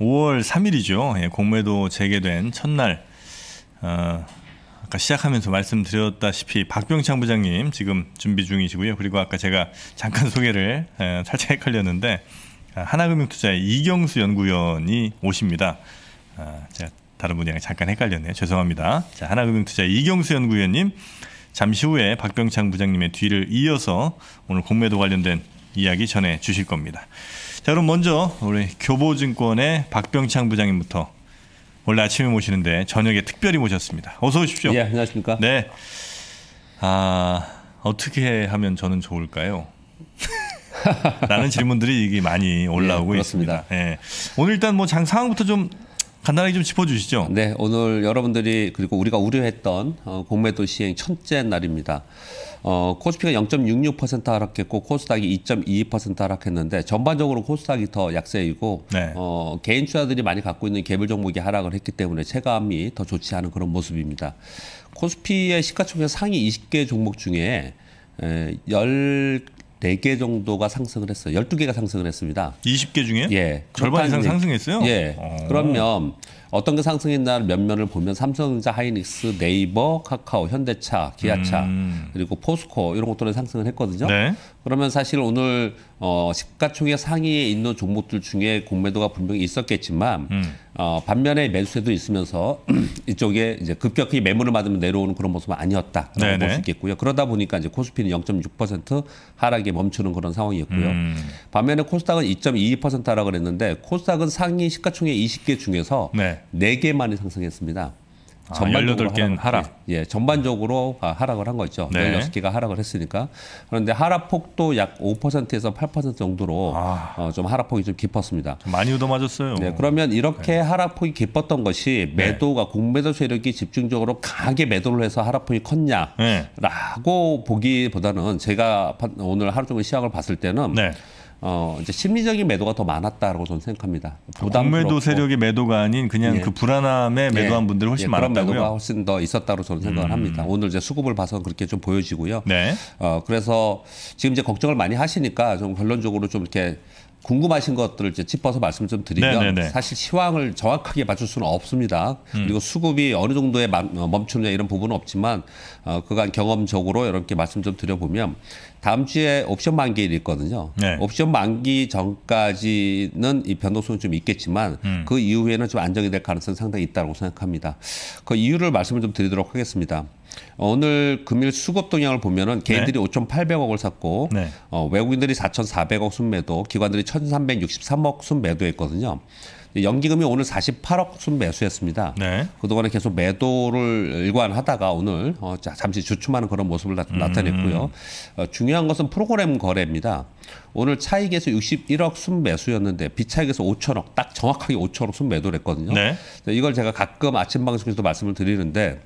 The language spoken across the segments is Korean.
5월 3일이죠. 예, 공매도 재개된 첫날 어, 아까 시작하면서 말씀드렸다시피 박병창 부장님 지금 준비 중이시고요. 그리고 아까 제가 잠깐 소개를 에, 살짝 헷갈렸는데 아, 하나금융투자의 이경수 연구원이 오십니다. 아, 제가 다른 분이랑 잠깐 헷갈렸네요. 죄송합니다. 자, 하나금융투자의 이경수 연구원님 잠시 후에 박병창 부장님의 뒤를 이어서 오늘 공매도 관련된 이야기 전해 주실 겁니다. 자 그럼 먼저 우리 교보증권의 박병창 부장님부터 원래 아침에 모시는데 저녁에 특별히 모셨습니다. 어서 오십시오. 예, 안녕하십니까? 네. 아 어떻게 하면 저는 좋을까요? 라는 질문들이 이게 많이 올라오고 네, 있습니다. 네. 오늘 일단 뭐 장 상황부터 좀 간단하게 좀 짚어주시죠. 네, 오늘 여러분들이 그리고 우리가 우려했던 어, 공매도 시행 첫째 날입니다. 어, 코스피가 0.66% 하락했고 코스닥이 2.22% 하락했는데 전반적으로 코스닥이 더 약세이고 네. 어, 개인 투자들이 많이 갖고 있는 개별 종목이 하락을 했기 때문에 체감이 더 좋지 않은 그런 모습입니다. 코스피의 시가총액 상위 20개 종목 중에 에, 14개 정도가 상승을 했어요. 12개가 상승을 했습니다. 20개 중에? 예. 절반 이상 상승했어요? 예. 오. 어. 그러면 어떤 게 그 상승했나 몇 면을 보면 삼성전자, 하이닉스, 네이버, 카카오, 현대차, 기아차 음. 그리고 포스코 이런 것들은 상승을 했거든요. 네. 그러면 사실 오늘 어, 시가총액 상위에 있는 종목들 중에 공매도가 분명히 있었겠지만 음. 어, 반면에 매수세도 있으면서 이쪽에 이제 급격히 매물을 맞으면 내려오는 그런 모습은 아니었다라고 볼 수 있겠고요. 그러다 보니까 이제 코스피는 0.6% 하락에 멈추는 그런 상황이었고요. 음. 반면에 코스닥은 2.22% 하락을 했는데 코스닥은 상위 시가총액 20개 중에서 네. 4개만이 상승했습니다. 아, 예, 전반적으로 아, 18개는 하락, 하락. 예, 전반적으로 하락을 한 거죠. 네. 16개가 하락을 했으니까. 그런데 하락폭도 약 5%에서 8% 정도로 아. 어, 좀 하락폭이 좀 깊었습니다. 많이 얻어맞았어요. 네, 그러면 이렇게 네. 하락폭이 깊었던 것이 네. 매도가 네. 공매도 세력이 집중적으로 강하게 매도를 해서 하락폭이 컸냐라고 네. 보기보다는 제가 오늘 하루 종일 시황을 봤을 때는 네. 어 이제 심리적인 매도가 더 많았다라고 저는 생각합니다. 부담 매도 세력의 매도가 아닌 그냥 예. 그 불안함에 예. 매도한 예. 분들이 훨씬 예. 많았다고요. 그런 매도가 훨씬 더 있었다고 저는 생각을 음. 합니다. 오늘 이제 수급을 봐서 그렇게 좀 보여지고요. 네. 어 그래서 지금 이제 걱정을 많이 하시니까 좀 결론적으로 좀 이렇게 궁금하신 것들을 이제 짚어서 말씀을 좀 드리면 네네네. 네, 네. 사실 시황을 정확하게 맞출 수는 없습니다. 음. 그리고 수급이 어느 정도에 어, 멈추느냐 이런 부분은 없지만 어, 그간 경험적으로 이렇게 말씀 좀 드려보면 다음 주에 옵션 만기일이 있거든요. 네. 옵션 만기 전까지는 이변동성은좀 있겠지만 음. 그 이후에는 좀 안정이 될 가능성이 상당히 있다고 생각합니다. 그 이유를 말씀을 좀 드리도록 하겠습니다. 어, 오늘 금일 수급 동향을 보면은 네. 개인들이 네. 5,800억을 샀고 네. 어, 외국인들이 4,400억 순매도, 기관들이 1,363억 순매도했거든요. 연기금이 오늘 48억 순 매수했습니다. 네. 그동안에 계속 매도를 일관하다가 오늘 어, 잠시 주춤하는 그런 모습을 나, 음. 타냈고요 어, 중요한 것은 프로그램 거래입니다. 오늘 차익에서 61억 순 매수였는데 비차익에서 5천억 딱 정확하게 5천억 순 매도를 했거든요. 네. 이걸 제가 가끔 아침 방송에서도 말씀을 드리는데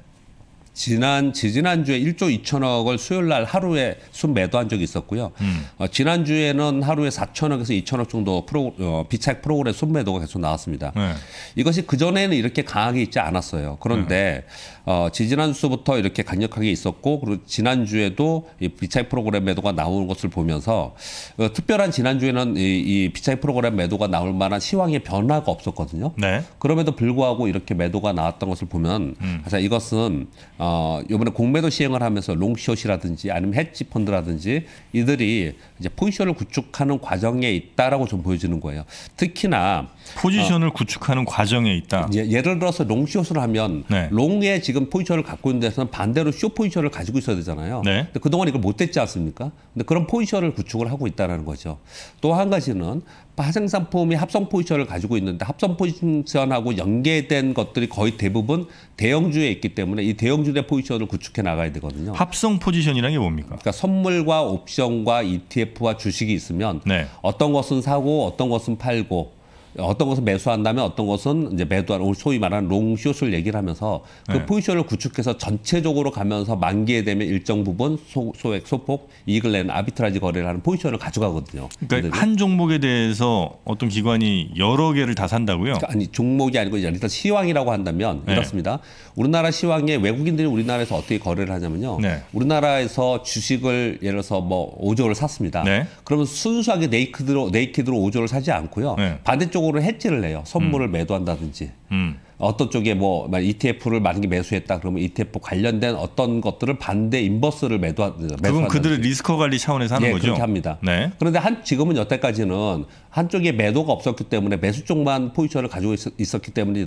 지난 지지난 주에 1조 2천억을 수요일 날 하루에 순 매도한 적이 있었고요. 음. 어, 지난 주에는 하루에 4천억에서 2천억 정도 프로, 어, 비착 프로그램 순 매도가 계속 나왔습니다. 네. 이것이 그 전에는 이렇게 강하게 있지 않았어요. 그런데 네. 어, 지지난 주부터 이렇게 강력하게 있었고 그리고 지난 주에도 이 비착 프로그램 매도가 나오는 것을 보면서 어, 특별한 지난 주에는 이, 이 비착 프로그램 매도가 나올 만한 시황의 변화가 없었거든요. 네. 그럼에도 불구하고 이렇게 매도가 나왔던 것을 보면 음. 사실 이것은 어, 어, 요번에 공매도 시행을 하면서 롱숏이라든지 아니면 헤지 펀드라든지 이들이 이제 포지션을 구축하는 과정에 있다라고 좀 보여지는 거예요. 특히나 어, 포지션을 어, 구축하는 과정에 있다. 예, 를 들어서 롱숏을 하면 네. 롱에 지금 포지션을 갖고 있는 데서는 반대로 쇼 포지션을 가지고 있어야 되잖아요. 네. 근데 그동안 이걸 못 했지 않습니까? 근데 그런 포지션을 구축을 하고 있다라는 거죠. 또 한 가지는 파생산품이 합성 포지션을 가지고 있는데 합성 포지션하고 연계된 것들이 거의 대부분 대형주에 있기 때문에 이 대형주의 포지션을 구축해 나가야 되거든요. 합성 포지션이란 게 뭡니까? 그러니까 선물과 옵션과 ETF와 주식이 있으면 네. 어떤 것은 사고 어떤 것은 팔고 어떤 것은 매수한다면 어떤 것은 이제 매도하는 소위 말하는 롱숏을 얘기를 하면서 그 네. 포지션을 구축해서 전체적으로 가면서 만기에 되면 일정 부분 소, 액 소폭, 이익을 내는 아비트라지 거래를 하는 포지션을 가져가거든요. 그러니까 한 종목에 대해서 어떤 기관이 여러 개를 다 산다고요? 그러니까 아니 종목이 아니고 일단 시황이라고 한다면 네. 이렇습니다. 우리나라 시황에 외국인들이 우리나라에서 어떻게 거래를 하냐면요. 네. 우리나라에서 주식을 예를 들어서 뭐 5조를 샀습니다. 네. 그러면 순수하게 네이키드로 네이키드로 5조를 사지 않고요. 네. 반대쪽 적으로 해지를 해요. 선물을 음. 매도한다든지. 음. 어떤 쪽에 뭐 ETF를 만약에 매수했다 그러면 ETF 관련된 어떤 것들을 반대 인버스를 매도하 그건 그들의 리스크 관리 차원에서 하는 예, 거죠. 그렇게 합니다. 네. 그런데 한 지금은 여태까지는 한쪽에 매도가 없었기 때문에 매수 쪽만 포지션을 가지고 있, 었기 때문에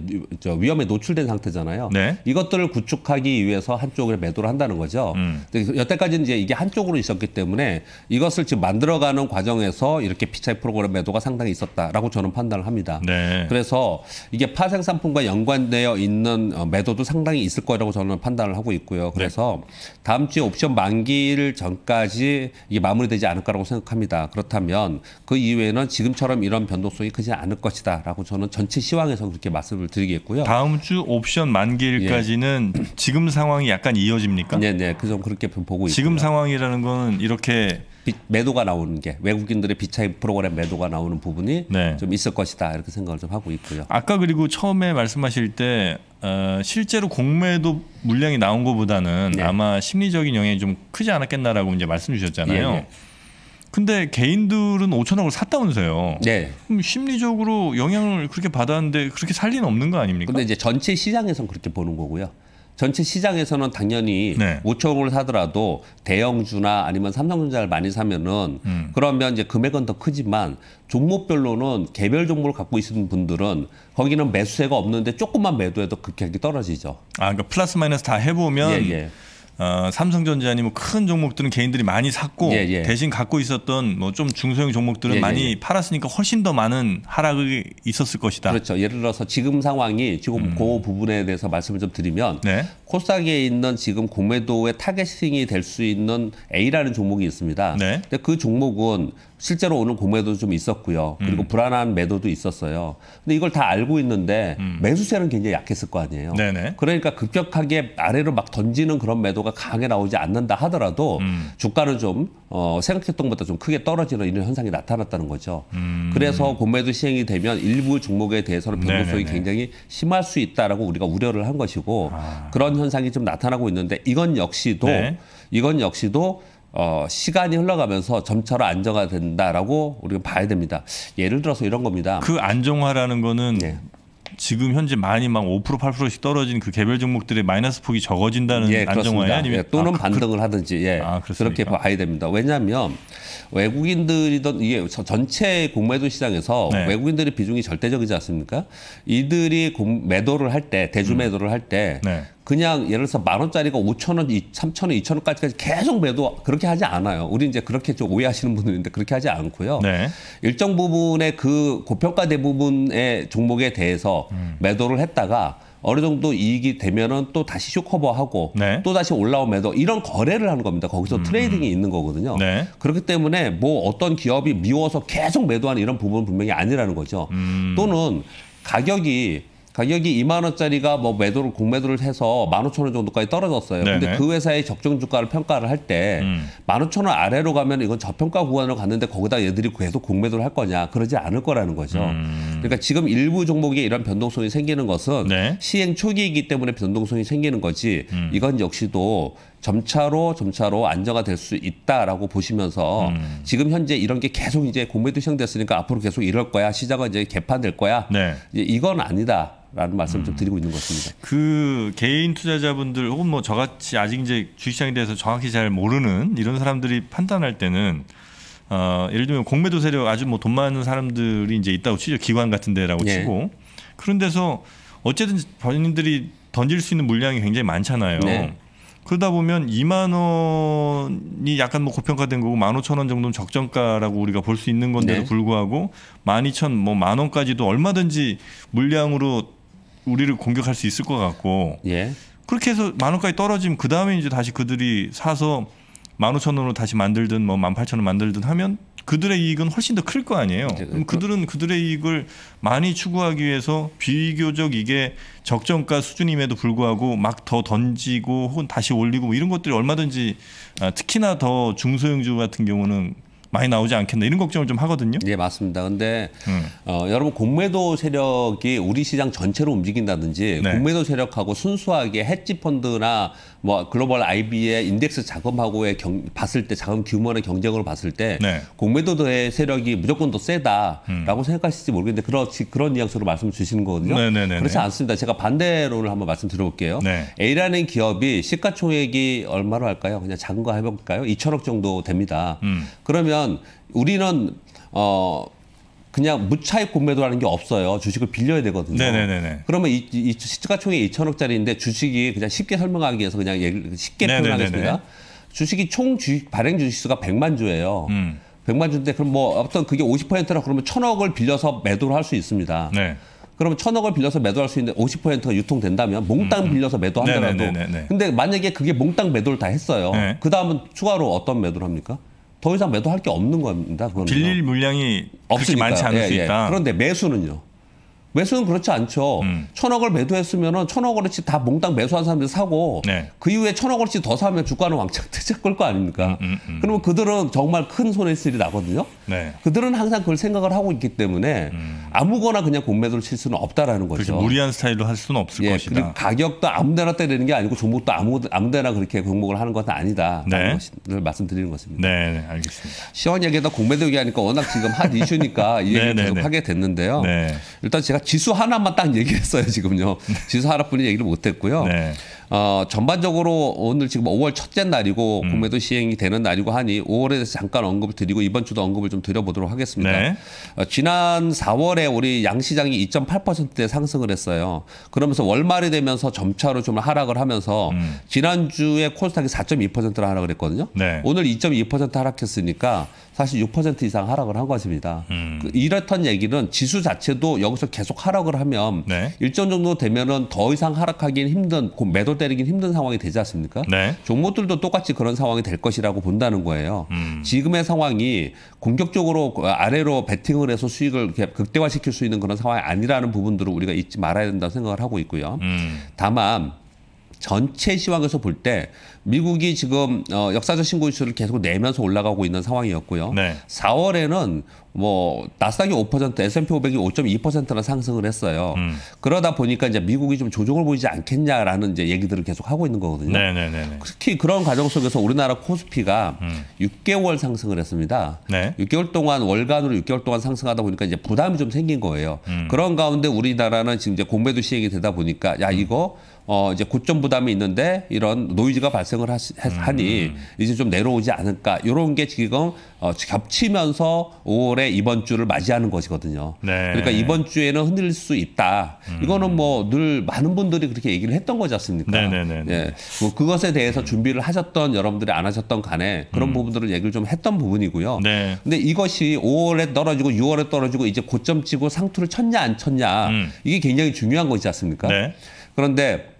위험에 노출된 상태잖아요. 네. 이것들을 구축하기 위해서 한쪽으로 매도를 한다는 거죠. 음. 여태까지는 이제 이게 한쪽으로 있었기 때문에 이것을 지금 만들어가는 과정에서 이렇게 피차의 프로그램 매도가 상당히 있었다라고 저는 판단을 합니다. 네. 그래서 이게 파생상품과 연 연관되어 있는 어, 매도도 상당히 있을 거라고 저는 판단을 하고 있고요. 네. 그래서 네. 다음 주에 옵션 만기일 전까지 이게 마무리되지 않을 까라고 생각합니다. 그렇다면 그 이후에는 지금처럼 이런 변동성이 크지 않을 것이다라고 저는 전체 시황에서 그렇게 말씀을 드리겠고요. 다음 주 옵션 만기일까지는 예. 지금 상황이 약간 이어집니까? 네, 네, 그좀 그렇게 보고 있습니다. 지금 상황이라는 거 이렇게 매도가 나오는 게 외국인들의 비차이 프로그램 매도가 나오는 부분이 네. 좀 있을 것이다 이렇게 생각을 좀 하고 있고요. 아까 그리고 처음에 말씀하실 때 어, 실제로 공매도 물량이 나온 것보다는 네. 아마 심리적인 영향이 좀 크지 않았겠나라고 이제 말씀 주셨잖아요. 예, 예. 근데 개인들은 5천억을 샀다면서요. 네. 그럼 심리적으로 영향을 그렇게 받았는데 그렇게 살리는 없는 거 아닙니까? 근데 이제 전체 시장에선 그렇게 보는 거고요. 전체 시장에서는 당연히 네. 5천억을 사더라도 대형주나 아니면 삼성전자를 많이 사면은 음. 그러면 이제 금액은 더 크지만 종목별로는 개별 종목을 갖고 있는 분들은 거기는 매수세가 없는데 조금만 매도해도 극히 떨어지죠. 아, 그러니까 플러스 마이너스 다 해보면 예, 예. 어, 삼성전자 아니면 뭐 큰 종목들은 개인들이 많이 샀고 예, 예. 대신 갖고 있었던 뭐 좀 중소형 종목들은 예, 예 많이 예. 팔았으니까 훨씬 더 많은 하락이 있었을 것이다. 그렇죠. 예를 들어서 지금 상황이 지금 음. 그 부분에 대해서 말씀을 좀 드리면 네. 코스닥에 있는 지금 공매도의 타겟팅이 될 수 있는 A라는 종목이 있습니다. 네. 근데 그 종목은 실제로 오늘 공매도 좀 있었고요. 그리고 음. 불안한 매도도 있었어요. 근데 이걸 다 알고 있는데 음. 매수세는 굉장히 약했을 거 아니에요. 네네. 그러니까 급격하게 아래로 막 던지는 그런 매도가 강하게 나오지 않는다 하더라도 음. 주가는 좀 어, 생각했던 것보다 좀 크게 떨어지는 이런 현상이 나타났다는 거죠. 음. 그래서 공매도 시행이 되면 일부 종목에 대해서는 변동성이 굉장히 심할 수 있다라고 우리가 우려를 한 것이고 아. 그런 현상이 좀 나타나고 있는데 이건 역시도 네. 이건 역시도 어, 시간이 흘러가면서 점차로 안정화된다라고 우리가 봐야 됩니다. 예를 들어서 이런 겁니다. 그 안정화라는 거는 예. 지금 현재 많이 막 5% 8%씩 떨어진 그 개별 종목들의 마이너스 폭이 적어진다는 예, 안정화에 예, 아니면 예, 또는 아, 그 반등을 그, 하든지 예, 아, 그렇게 봐야 됩니다. 왜냐하면 외국인들이던 이게 전체 공매도 시장에서 네. 외국인들의 비중이 절대적이지 않습니까? 이들이 공, 매도를 할 때 대주 음. 매도를 할때 네. 그냥 예를 들어서 만 원짜리가 5천 원, 3천 원, 2천 원까지 계속 매도 그렇게 하지 않아요. 우리 이제 그렇게 좀 오해하시는 분들인데 그렇게 하지 않고요. 네. 일정 부분의 그 고평가 대부분의 종목에 대해서 음. 매도를 했다가 어느 정도 이익이 되면은 또 다시 쇼커버하고 네. 또 다시 올라온 매도 이런 거래를 하는 겁니다. 거기서 음. 음. 트레이딩이 있는 거거든요. 네. 그렇기 때문에 뭐 어떤 기업이 미워서 계속 매도하는 이런 부분은 분명히 아니라는 거죠. 음. 또는 가격이 가격이 2만 원짜리가 뭐 매도를 공매도를 해서 15,000원 정도까지 떨어졌어요. 네네. 근데 네. 그 회사의 적정 주가를 평가를 할때 음. 15,000원 아래로 가면 이건 저평가 구간으로 갔는데 거기다 얘들이 계속 공매도를 할 거냐 그러지 않을 거라는 거죠. 음. 그러니까 지금 일부 종목에 이런 변동성이 생기는 것은 네. 시행 초기이기 때문에 변동성이 생기는 거지. 음. 이건 역시도 점차로 점차로 안정화될 수 있다라고 보시면서 음. 지금 현재 이런 게 계속 이제 공매도 시행됐으니까 앞으로 계속 이럴 거야 시장은 이제 개판될 거야 네. 이건 아니다. 라는 말씀을 음. 좀 드리고 있는 것입니다그 개인 투자자분들 혹은 뭐 저같이 아직 이제 주식시장에 대해서 정확히 잘 모르는 이런 사람들이 판단할 때는 어, 예를 들면 공매도 세력 아주 뭐 돈 많은 사람들이 이제 있다고 치죠 기관 같은 데라고 예. 치고 그런 데서 어쨌든 본인들이 던질 수 있는 물량이 굉장히 많잖아요. 네. 그러다 보면 2만 원이 약간 뭐 고평가된 거고 1 5천원 정도는 적정가라고 우리가 볼 수 있는 건데도 네. 불구하고 1 2천뭐만 뭐 원까지도 얼마든지 물량으로 우리를 공격할 수 있을 것 같고 예. 그렇게 해서 만 원까지 떨어지면 그 다음에 이제 다시 그들이 사서 만 오천 원으로 다시 만들든 뭐만 팔천 원 만들든 하면 그들의 이익은 훨씬 더 클 거 아니에요. 네, 네, 그럼 그들은 그렇죠. 그들의 이익을 많이 추구하기 위해서 비교적 이게 적정가 수준임에도 불구하고 막 더 던지고 혹은 다시 올리고 뭐 이런 것들이 얼마든지 아, 특히나 더 중소형주 같은 경우는 많이 나오지 않겠나 이런 걱정을 좀 하거든요. 예, 맞습니다. 근데 음. 어, 여러분 공매도 세력이 우리 시장 전체로 움직인다든지 네. 공매도 세력하고 순수하게 헤지 펀드나 뭐 글로벌 IB의 인덱스 작업하고의 경, 봤을 때작금 규모나 경쟁으로 봤을 때 네. 공매도의 세력이 무조건 더 세다라고 음. 생각하실지 모르겠는데 그렇지 그런 뉘앙스로 말씀을 주시는 거거든요. 네네네네. 그렇지 않습니다. 제가 반대로를 한번 말씀드려볼게요. 네. A라는 기업이 시가총액이 얼마로 할까요? 그냥 작은 거 해볼까요? 2천억 정도 됩니다. 음. 그러면 우리는 어 그냥 무차입 공매도라는 게 없어요. 주식을 빌려야 되거든요. 네네네. 그러면 이, 이 시가총액 2천억짜리인데 주식이 그냥 쉽게 설명하기 위해서 그냥 예를 쉽게 표현하겠습니다. 주식이 총 주식 발행 주식수가 100만 주예요. 음. 100만 주인데 그럼 뭐 어떤 그게 50%라 그러면 1,000억을 빌려서 매도를 할 수 있습니다. 네. 그러면 천억을 빌려서 매도할 수 있는데 50%가 유통된다면 몽땅 음, 음. 빌려서 매도하더라도 네네네네. 근데 만약에 그게 몽땅 매도를 다 했어요. 네. 그다음은 추가로 어떤 매도를 합니까? 더 이상 매도할 게 없는 겁니다. 그건 빌릴 물량이 없으 많지 않을 예, 수 예. 있다. 예. 그런데 매수는요. 매수는 그렇지 않죠. 음. 천억을 매도했으면은 천억 원어치 다 몽땅 매수한 사람들 사고 네. 그 이후에 천억 원어치 더 사면 주가는 왕창 뜨적 끌거 아닙니까? 음, 음, 음, 그러면 그들은 정말 큰 손해실이 나거든요. 네. 그들은 항상 그걸 생각을 하고 있기 때문에 음. 아무거나 그냥 공매도를 칠 수는 없다라는 그렇죠. 거죠. 무리한 스타일로 할 수는 없을 예, 것이다. 그리고 가격도 아무데나 때리는 게 아니고 종목도 아무 아무데나 그렇게 공목을 하는 것은 아니다라는 네. 것을 말씀드리는 것입니다. 네, 네 알겠습니다. 시원 하게다 공매도 얘기하니까 워낙 지금 핫 이슈니까 이 얘기 네, 네, 계속 네. 하게 됐는데요. 일단 제가 지수 하나만 딱 얘기했어요 지금요. 네. 지수 하나뿐이 얘기를 못했고요. 네. 어, 전반적으로 오늘 지금 5월 첫째 날이고 음. 공매도 시행이 되는 날이고 하니 5월에 대해서 잠깐 언급을 드리고 이번 주도 언급을 좀 드려보도록 하겠습니다. 네. 어, 지난 4월에 우리 양시장이 2.8%대 상승을 했어요. 그러면서 월말이 되면서 점차로 좀 하락을 하면서 음. 지난주에 코스닥이 4.2%를 하락을 했거든요. 네. 오늘 2.2% 하락했으니까 사실 6% 이상 하락을 한 것입니다. 음. 그 이렇던 얘기는 지수 자체도 여기서 계속 하락을 하면 네. 일정 정도 되면은 더 이상 하락하기는 힘든 그 매도 바로 때리긴 힘든 상황이 되지 않습니까? 네. 종목들도 똑같이 그런 상황이 될 것이라고 본다는 거예요. 음. 지금의 상황이 공격적으로 아래로 베팅을 해서 수익을 극대화시킬 수 있는 그런 상황이 아니라는 부분들을 우리가 잊지 말아야 된다고 생각을 하고 있고요. 음. 다만 전체 시황에서 볼 때 미국이 지금 어, 역사적 신고 지수를 계속 내면서 올라가고 있는 상황이었고요. 네. 4월에는 뭐 나스닥이 5%, S&P 500이 5.2%나 상승을 했어요. 음. 그러다 보니까 이제 미국이 좀 조정을 보이지 않겠냐라는 이제 얘기들을 계속 하고 있는 거거든요. 네네네 네, 네, 네. 특히 그런 과정 속에서 우리나라 코스피가 음. 6개월 상승을 했습니다. 네. 6개월 동안 월간으로 6개월 동안 상승하다 보니까 이제 부담이 좀 생긴 거예요. 음. 그런 가운데 우리나라는 지금 이제 공매도 시행이 되다 보니까 야 음. 이거 음. 어 이제 고점 부담이 있는데 이런 노이즈가 발생을 하, 음. 하니 이제 좀 내려오지 않을까 이런 게 지금 어, 겹치면서 5월에 이번 주를 맞이하는 것이거든요. 네. 그러니까 이번 주에는 흔들릴 수 있다. 음. 이거는 뭐 늘 많은 분들이 그렇게 얘기를 했던 거지 않습니까? 네네네. 예. 뭐 그것에 대해서 준비를 하셨던 여러분들이 안 하셨던 간에 그런 음. 부분들을 얘기를 좀 했던 부분이고요. 네. 근데 이것이 5월에 떨어지고 6월에 떨어지고 이제 고점 치고 상투를 쳤냐 안 쳤냐 음. 이게 굉장히 중요한 거지 않습니까? 네. 그런데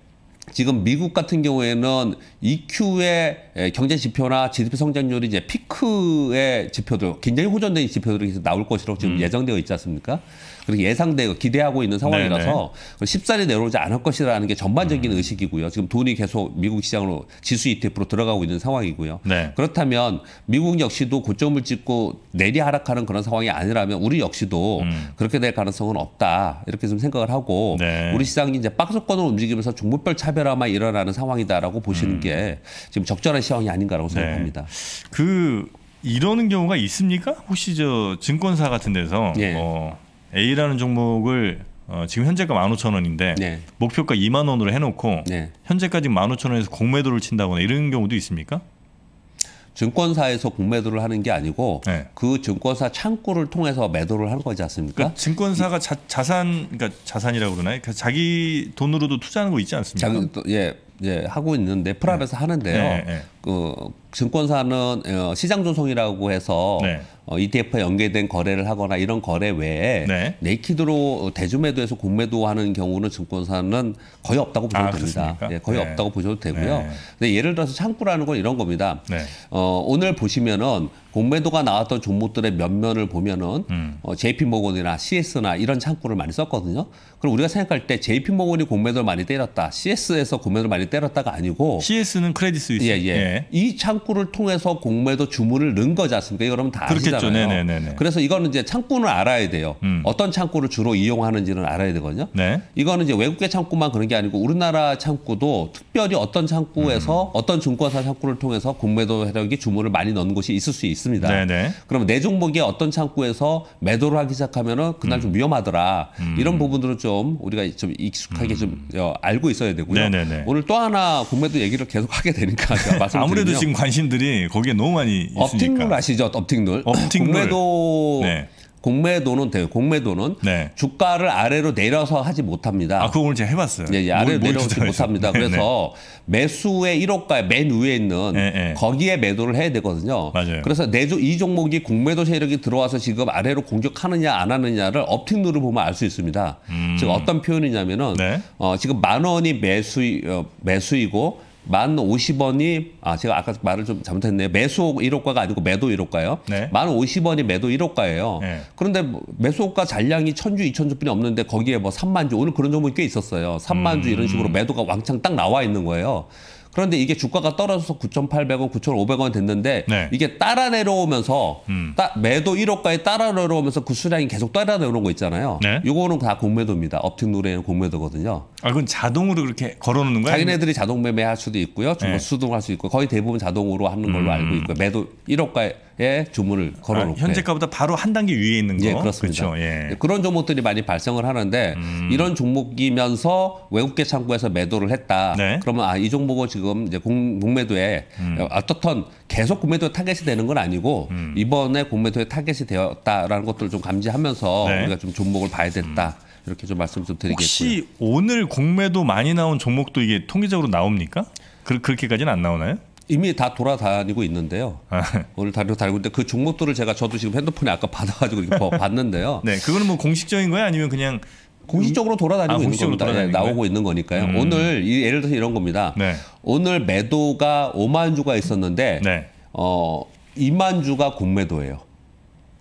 지금 미국 같은 경우에는 EQ의 경제 지표나 GDP 성장률이 이제 피크의 지표들, 굉장히 호전된 지표들이 나올 것이라고 지금 음. 예정되어 있지 않습니까? 그렇게 예상되고 기대하고 있는 상황이라서 십살이 내려오지 않을 것이라는 게 전반적인 음. 의식이고요. 지금 돈이 계속 미국 시장으로 지수 ETF로 들어가고 있는 상황이고요. 네. 그렇다면 미국 역시도 고점을 찍고 내리 하락하는 그런 상황이 아니라면 우리 역시도 음. 그렇게 될 가능성은 없다. 이렇게 좀 생각을 하고 네. 우리 시장이 이제 박스권으로 움직이면서 종목별 차별 차별화만 일어나는 상황이다라고 보시는 음. 게 지금 적절한 시황이 아닌가라고 네. 생각합니다. 네. 그 이러는 경우가 있습니까? 혹시 저 증권사 같은 데서 예. 어, A라는 종목을 어, 지금 현재가 만 오천 원인데 네. 목표가 이만 원으로 해놓고 네. 현재까지 만 오천 원에서 공매도를 친다거나 이런 경우도 있습니까? 증권사에서 공매도를 하는 게 아니고 네. 그 증권사 창구를 통해서 매도를 한 거지 않습니까? 그 증권사가 자, 산 그러니까 자산이라고 그러나요? 그 자기 돈으로도 투자하는 거 있지 않습니까? 자 예, 예, 하고 있는데 프라에서 네. 하는데요. 네, 네. 그 증권사는 어, 시장 조성이라고 해서 네. 어, ETF와 연계된 거래를 하거나 이런 거래 외에 네. 네이키드로 대주매도에서 공매도하는 경우는 증권사는 거의 없다고 보셔도 아, 됩니다. 예, 거의 네. 없다고 보셔도 되고요. 네. 근데 예를 들어서 창구라는 건 이런 겁니다. 네. 어, 오늘 보시면은 공매도가 나왔던 종목들의 몇면을 보면은 음. 어, JP모건이나 CS나 이런 창구를 많이 썼거든요. 그럼 우리가 생각할 때 JP모건이 공매도를 많이 때렸다, CS에서 공매도를 많이 때렸다가 아니고 CS는 크레딧 스위스. 예, 예. 네. 이 창구를 통해서 공매도 주문을 넣은 거지 않습니까? 이거 여러분 다 그렇겠죠. 아시잖아요. 네네네네. 그래서 이거는 이제 창구는 알아야 돼요. 음. 어떤 창구를 주로 이용하는지는 알아야 되거든요. 네. 이거는 이제 외국계 창구만 그런 게 아니고 우리나라 창구도 특별히 어떤 창구에서 음. 어떤 증권사 창구를 통해서 공매도 세력이 주문을 많이 넣는 곳이 있을 수 있습니다. 네네. 그럼 내 종목에 어떤 창구에서 매도를 하기 시작하면 그날 음. 좀 위험하더라. 음. 이런 부분들은 좀 우리가 좀 익숙하게 음. 좀 어, 알고 있어야 되고요. 네네네. 오늘 또 하나 공매도 얘기를 계속 하게 되니까 말씀 아무래도 지금 관심들이 거기에 너무 많이 있으니까. 업팅룰 아시죠? 업팅룰. 업팅룰. 공매도 네. 공매도는 돼요. 공매도는 네. 주가를 아래로 내려서 하지 못합니다. 아, 그거 제가 해봤어요. 예, 예 아래로 내려오지 못합니다. 네, 그래서 네. 매수의 1호가 맨 위에 있는 예, 예. 거기에 매도를 해야 되거든요. 맞아요. 그래서 내조 이 종목이 공매도 세력이 들어와서 지금 아래로 공격하느냐 안 하느냐를 업팅률을 보면 알 수 있습니다. 음. 즉 어떤 표현이냐면은 네. 어, 지금 만 원이 매수 어, 매수이고 만 오십 원이 아 제가 아까 말을 좀 잘못했네요. 매수 일호가가 아니고 매도 일호가요만 네. 오십 원이 매도 일호가예요 네. 그런데 뭐 매수가 잔량이 천주 이천 주뿐이 없는데 거기에 뭐삼만주 오늘 그런 종목이 꽤 있었어요. 삼만주 음. 이런 식으로 매도가 왕창 딱 나와 있는 거예요. 그런데 이게 주가가 떨어져서 9,800원, 9,500원 됐는데 네. 이게 따라 내려오면서 음. 따, 매도 1호가에 따라 내려오면서 그 수량이 계속 따라 내려오는 거 있잖아요. 네. 이거는 다 공매도입니다. 업틱 노래는 공매도거든요. 아, 그건 자동으로 그렇게 걸어놓는 거야? 자기네들이 자동 매매할 수도 있고요. 주문 네. 수동할 수 있고 거의 대부분 자동으로 하는 걸로 음. 알고 있고 매도 1억가에 주문을 아, 걸어놓고 아, 현재가보다 바로 한 단계 위에 있는 예, 거. 예, 그렇습니다. 그렇죠? 예. 예. 그런 종목들이 많이 발생을 하는데 음. 이런 종목이면서 외국계 창구에서 매도를 했다. 네. 그러면 아이 종목은 지금 이제 공, 공매도에 음. 어떻든 계속 공매도에 타겟이 되는 건 아니고 음. 이번에 공매도에 타겟이 되었다라는 것들을 좀 감지하면서 네. 우리가 좀 종목을 봐야 됐다. 음. 이렇게 좀 말씀 좀 드리겠고요. 혹시 오늘 공매도 많이 나온 종목도 이게 통계적으로 나옵니까? 그, 그렇게까지는 안 나오나요? 이미 다 돌아다니고 있는데요. 아. 오늘 다리로 달고 있는데 그 종목들을 제가 저도 지금 핸드폰에 아까 받아가지고 이렇게 봤는데요. 네, 그거는 뭐 공식적인 거예요, 아니면 그냥 공식적으로 돌아다니고 아, 있는 겁니다. 예, 나오고 있는 거니까요. 음. 오늘 예를 들어서 이런 겁니다. 네. 오늘 매도가 5만 주가 있었는데 네. 어 2만 주가 공매도예요.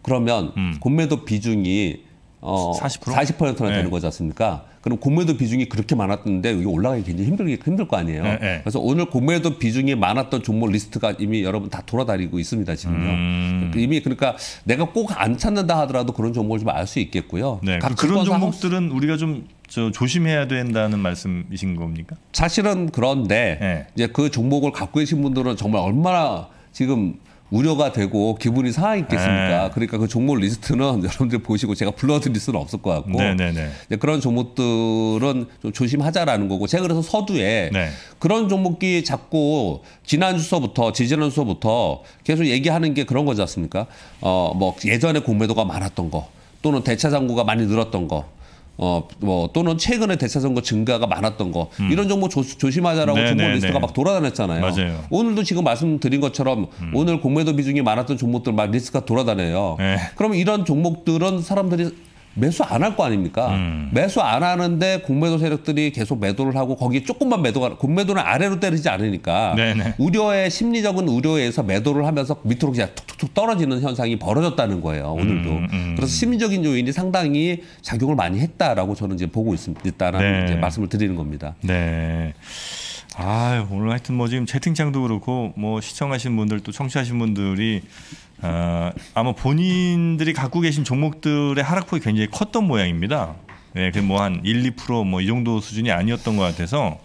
그러면 음. 공매도 비중이 어, 40%? 40%나 네. 되는 거지 않습니까? 그럼 공매도 비중이 그렇게 많았는데 이게 올라가기 굉장히 힘들게 힘들 거 아니에요. 네, 네. 그래서 오늘 공매도 비중이 많았던 종목 리스트가 이미 여러분 다 돌아다니고 있습니다 지금요. 음. 이미 그러니까 내가 꼭 안 찾는다 하더라도 그런 종목을 좀 알 수 있겠고요. 네, 그런 종목들은 우리가 좀 조심해야 된다는 말씀이신 겁니까? 사실은 그런데 네. 이제 그 종목을 갖고 계신 분들은 정말 얼마나 지금 우려가 되고 기분이 상하 있겠습니까? 네. 그러니까 그 종목 리스트는 여러분들 보시고 제가 불러드릴 수는 없을 것 같고 네네네. 네, 네. 그런 종목들은 좀 조심하자라는 거고 제가 그래서 서두에 네. 그런 종목이 자꾸 지난 주서부터 지지난 주서부터 계속 얘기하는 게 그런 거지 않습니까? 어뭐 예전에 공매도가 많았던 거 또는 대차 잔고가 많이 늘었던 거 어, 뭐 또는 최근에 대체 선거 증가가 많았던 거 음. 이런 정보 조, 조심하자라고 네, 정보 네, 리스트가 네. 막 돌아다녔잖아요. 맞아요. 오늘도 지금 말씀드린 것처럼 음. 오늘 공매도 비중이 많았던 종목들 막 리스트가 돌아다녀요. 네. 그럼 이런 종목들은 사람들이 매수 안 할 거 아닙니까? 음. 매수 안 하는데 공매도 세력들이 계속 매도를 하고 거기 에 조금만 매도가 공매도는 아래로 때리지 않으니까 네네. 우려의 심리적인 우려에 서 매도를 하면서 밑으로 그냥 툭툭툭 떨어지는 현상이 벌어졌다는 거예요 오늘도 음, 음. 음. 그래서 심리적인 요인이 상당히 작용을 많이 했다라고 저는 이제 보고 있다라는 네. 말씀을 드리는 겁니다. 네. 아 오늘 하여튼 뭐 지금 채팅창도 그렇고 뭐 시청하신 분들 또 청취하신 분들이 어, 아마 본인들이 갖고 계신 종목들의 하락폭이 굉장히 컸던 모양입니다. 네, 그뭐 한 1, 2%뭐 이 정도 수준이 아니었던 것 같아서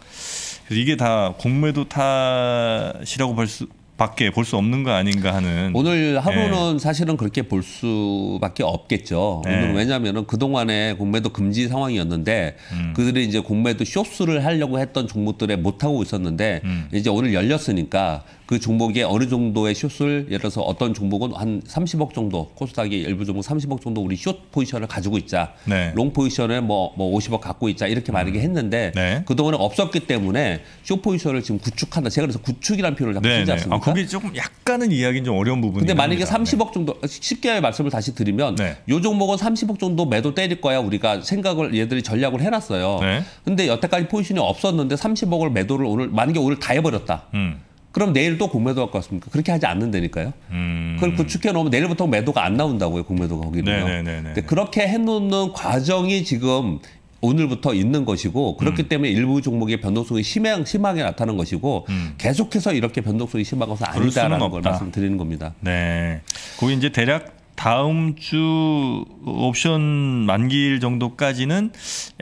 이게 다 공매도 탓이라고 볼 수, 밖에 볼 수 없는 거 아닌가 하는 오늘 예. 하루는 예. 사실은 그렇게 볼 수밖에 없겠죠. 예. 왜냐하면 그동안에 공매도 금지 상황이었는데 음. 그들이 이제 공매도 쇼스를 하려고 했던 종목들에 못하고 있었는데 음. 이제 오늘 열렸으니까 그 종목에 어느 정도의 숏을 예를 들어서 어떤 종목은 한 30억 정도 코스닥이 일부 종목 30억 정도 우리 숏 포지션을 가지고 있자 네. 롱 포지션에 뭐, 뭐 50억 갖고 있자 이렇게 말하게 음. 했는데 네. 그동안에 없었기 때문에 숏 포지션을 지금 구축한다 제가 그래서 구축이라는 표현을 자꾸 네, 쓰지 네. 않습니까? 아, 그게 조금 약간은 이해기는좀 어려운 부분이 근데 만약에 합니다. 30억 정도 쉽게 말씀을 다시 드리면 네. 요 종목은 30억 정도 매도 때릴 거야 우리가 생각을 얘들이 전략을 해놨어요 근데 여태까지 포지션이 없었는데 30억을 매도를 오늘 만약에 오늘 다 해버렸다 음. 그럼 내일 또 공매도 할것 같습니까? 그렇게 하지 않는다니까요. 음. 그걸 구축해 놓으면 내일부터 매도가 안 나온다고요, 공매도가 거기는요. 네네네. 네, 네, 네, 그렇게 해놓는 과정이 지금 오늘부터 있는 것이고 그렇기 음. 때문에 일부 종목의 변동성이 심해, 심하게 나타나는 것이고 음. 계속해서 이렇게 변동성이 심한 것은 아니다라는 걸 말씀드리는 겁니다. 네. 그게 이제 대략 다음 주 옵션 만기일 정도까지는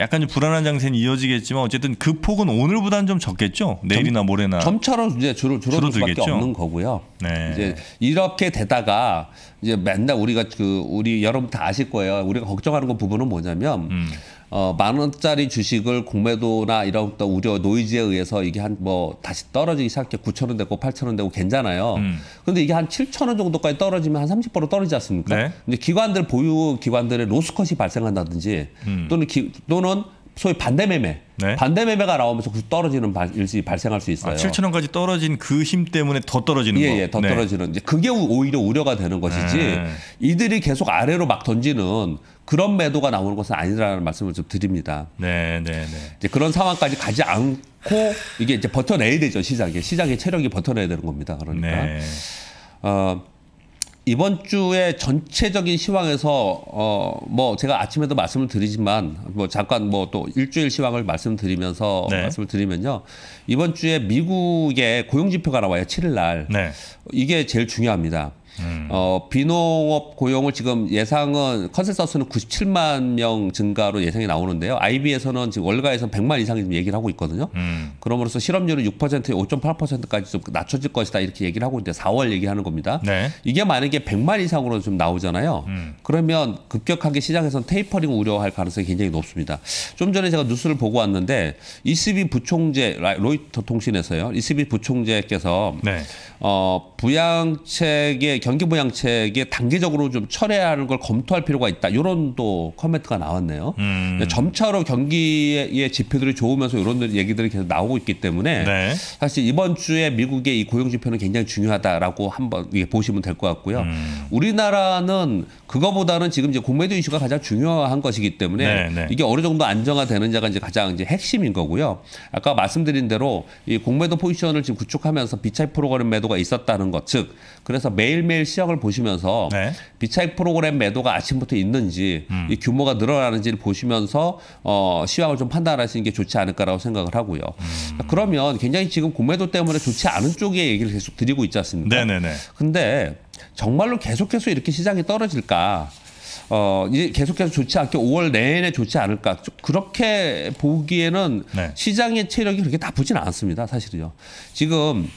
약간 좀 불안한 장세는 이어지겠지만 어쨌든 그 폭은 오늘보다는 좀 적겠죠. 내일이나 모레나 점차로 이제 줄어 줄어들 수밖에 없는 거고요. 네. 이제 이렇게 되다가 이제 맨날 우리가 그 우리 여러분 다 아실 거예요. 우리가 걱정하는 그 부분은 뭐냐면 음. 어, 만 원짜리 주식을 공매도나 이런 또 우려 노이즈에 의해서 이게 한 뭐 다시 떨어지기 시작해 9천 원 되고 8천 원 되고 괜찮아요. 음. 근데 이게 한 7천 원 정도까지 떨어지면 한 30% 떨어지지 않습니까? 네. 근데 기관들 보유 기관들의 로스컷이 발생한다든지 음. 또는 기, 또는 소위 반대 매매. 네. 반대 매매가 나오면서 그 떨어지는 일시 발생할 수 있어요. 아, 7천 원까지 떨어진 그 힘 때문에 더 떨어지는 예, 거. 예, 더 네. 떨어지는. 이제 그게 오히려 우려가 되는 것이지. 네. 이들이 계속 아래로 막 던지는 그런 매도가 나오는 것은 아니라는 말씀을 좀 드립니다. 네, 네, 네. 이제 그런 상황까지 가지 않고 이게 이제 버텨내야 되죠 시장에 시장의 체력이 버텨내야 되는 겁니다. 그러니까 네. 어, 이번 주에 전체적인 시황에서 어, 뭐 제가 아침에도 말씀을 드리지만 뭐 잠깐 뭐 또 일주일 시황을 말씀드리면서 네. 말씀을 드리면요 이번 주에 미국의 고용 지표가 나와요 7일 날 네. 이게 제일 중요합니다. 음. 어, 비농업 고용을 지금 예상은 컨센서스는 97만 명 증가로 예상이 나오는데요. IB에서는 지금 월가에서는 100만 이상 지금 얘기를 하고 있거든요. 음. 그러므로써 실업률은 6%에 5.8%까지 좀 낮춰질 것이다 이렇게 얘기를 하고 있는데 4월 얘기하는 겁니다. 네. 이게 만약에 100만 이상으로 좀 나오잖아요. 음. 그러면 급격하게 시장에선 테이퍼링 우려할 가능성이 굉장히 높습니다. 좀 전에 제가 뉴스를 보고 왔는데 ECB 부총재 로이터 통신에서요. ECB 부총재께서 네. 어, 부양책의 경기 부양책에 단기적으로 좀 철회하는 걸 검토할 필요가 있다. 이런 또 커멘트가 나왔네요. 음. 네, 점차로 경기의 지표들이 좋으면서 이런 얘기들이 계속 나오고 있기 때문에 네. 사실 이번 주에 미국의 이 고용 지표는 굉장히 중요하다라고 한번 보시면 될 것 같고요. 음. 우리나라는 그거보다는 지금 이제 공매도 이슈가 가장 중요한 것이기 때문에 네, 네. 이게 어느 정도 안정화되는지가 이제 가장 이제 핵심인 거고요. 아까 말씀드린 대로 이 공매도 포지션을 지금 구축하면서 비차이 프로그램 매도가 있었다는 것, 즉 그래서 매일매일 매일 시황을 보시면서 네. 비차익 프로그램 매도가 아침부터 있는지 음. 이 규모가 늘어나는지를 보시면서 어, 시황을 좀 판단하시는 게 좋지 않을까라고 생각을 하고요. 음. 그러니까 그러면 굉장히 지금 공매도 때문에 좋지 않은 쪽의 얘기를 계속 드리고 있지 않습니까? 네네네. 근데 정말로 계속해서 이렇게 시장이 떨어질까? 어, 이제 계속해서 좋지 않게 5월 내내 좋지 않을까. 그렇게 보기에는 네. 시장의 체력이 그렇게 나쁘진 않습니다. 사실은요. 지금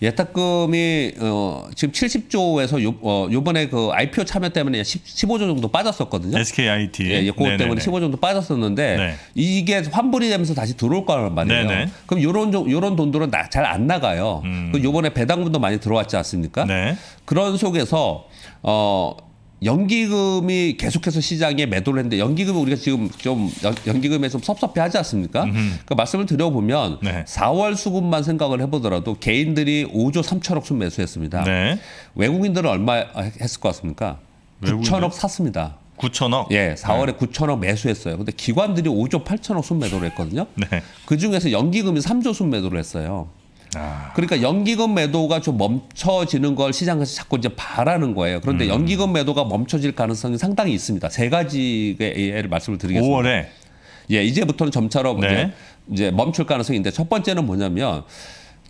예탁금이 어, 지금 70조에서 요, 어, 번에그 IPO 참여 때문에 10, 15조 정도 빠졌었거든요. SKIT. 예, 예 그것 네, 네, 때문에 15조 정도 빠졌었는데 네. 이게 환불이 되면서 다시 들어올 거란 말이에요. 네네. 그럼 요런 요런 돈들은 잘 안 나가요. 음. 그 요번에 배당금도 많이 들어왔지 않습니까? 네. 그런 속에서 어 연기금이 계속해서 시장에 매도를 했는데 연기금은 우리가 지금 좀 연기금에 좀 섭섭해 하지 않습니까? 그 말씀을 드려보면 네. 4월 수급만 생각을 해보더라도 개인들이 5조 3천억 순 매수했습니다. 네. 외국인들은 얼마 했을 것 같습니까? 외국인들? 9천억 샀습니다. 9천억? 예, 4월에 네. 9천억 매수했어요. 근데 기관들이 5조 8천억 순매도를 했거든요. 네. 그 중에서 연기금이 3조 순매도를 했어요. 아. 그러니까 연기금 매도가 좀 멈춰지는 걸 시장에서 자꾸 이제 바라는 거예요. 그런데 음. 연기금 매도가 멈춰질 가능성이 상당히 있습니다. 세 가지의 예를 말씀을 드리겠습니다. 5월에 예, 이제부터는 점차로 네. 이제, 이제 멈출 가능성이있는데첫 번째는 뭐냐면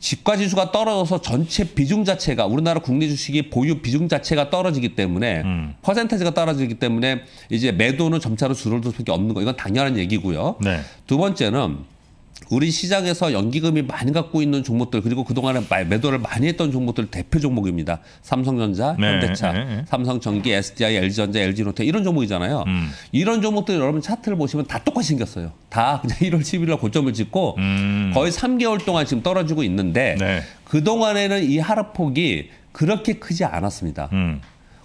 집과 지수가 떨어져서 전체 비중 자체가 우리나라 국내 주식이 보유 비중 자체가 떨어지기 때문에 음. 퍼센테지가 떨어지기 때문에 이제 매도는 점차로 줄어들 수밖에 없는 거 이건 당연한 얘기고요. 네. 두 번째는 우리 시장에서 연기금이 많이 갖고 있는 종목들 그리고 그동안에 매도를 많이 했던 종목들 대표 종목입니다. 삼성전자, 네, 현대차, 네, 네. 삼성전기, SDI, LG전자, l g 노트 이런 종목이잖아요. 음. 이런 종목들 여러분 차트를 보시면 다 똑같이 생겼어요. 다 그냥 1월 10일 날 고점을 찍고 음. 거의 3개월 동안 지금 떨어지고 있는데 네. 그동안에는 이 하락폭이 그렇게 크지 않았습니다. 음.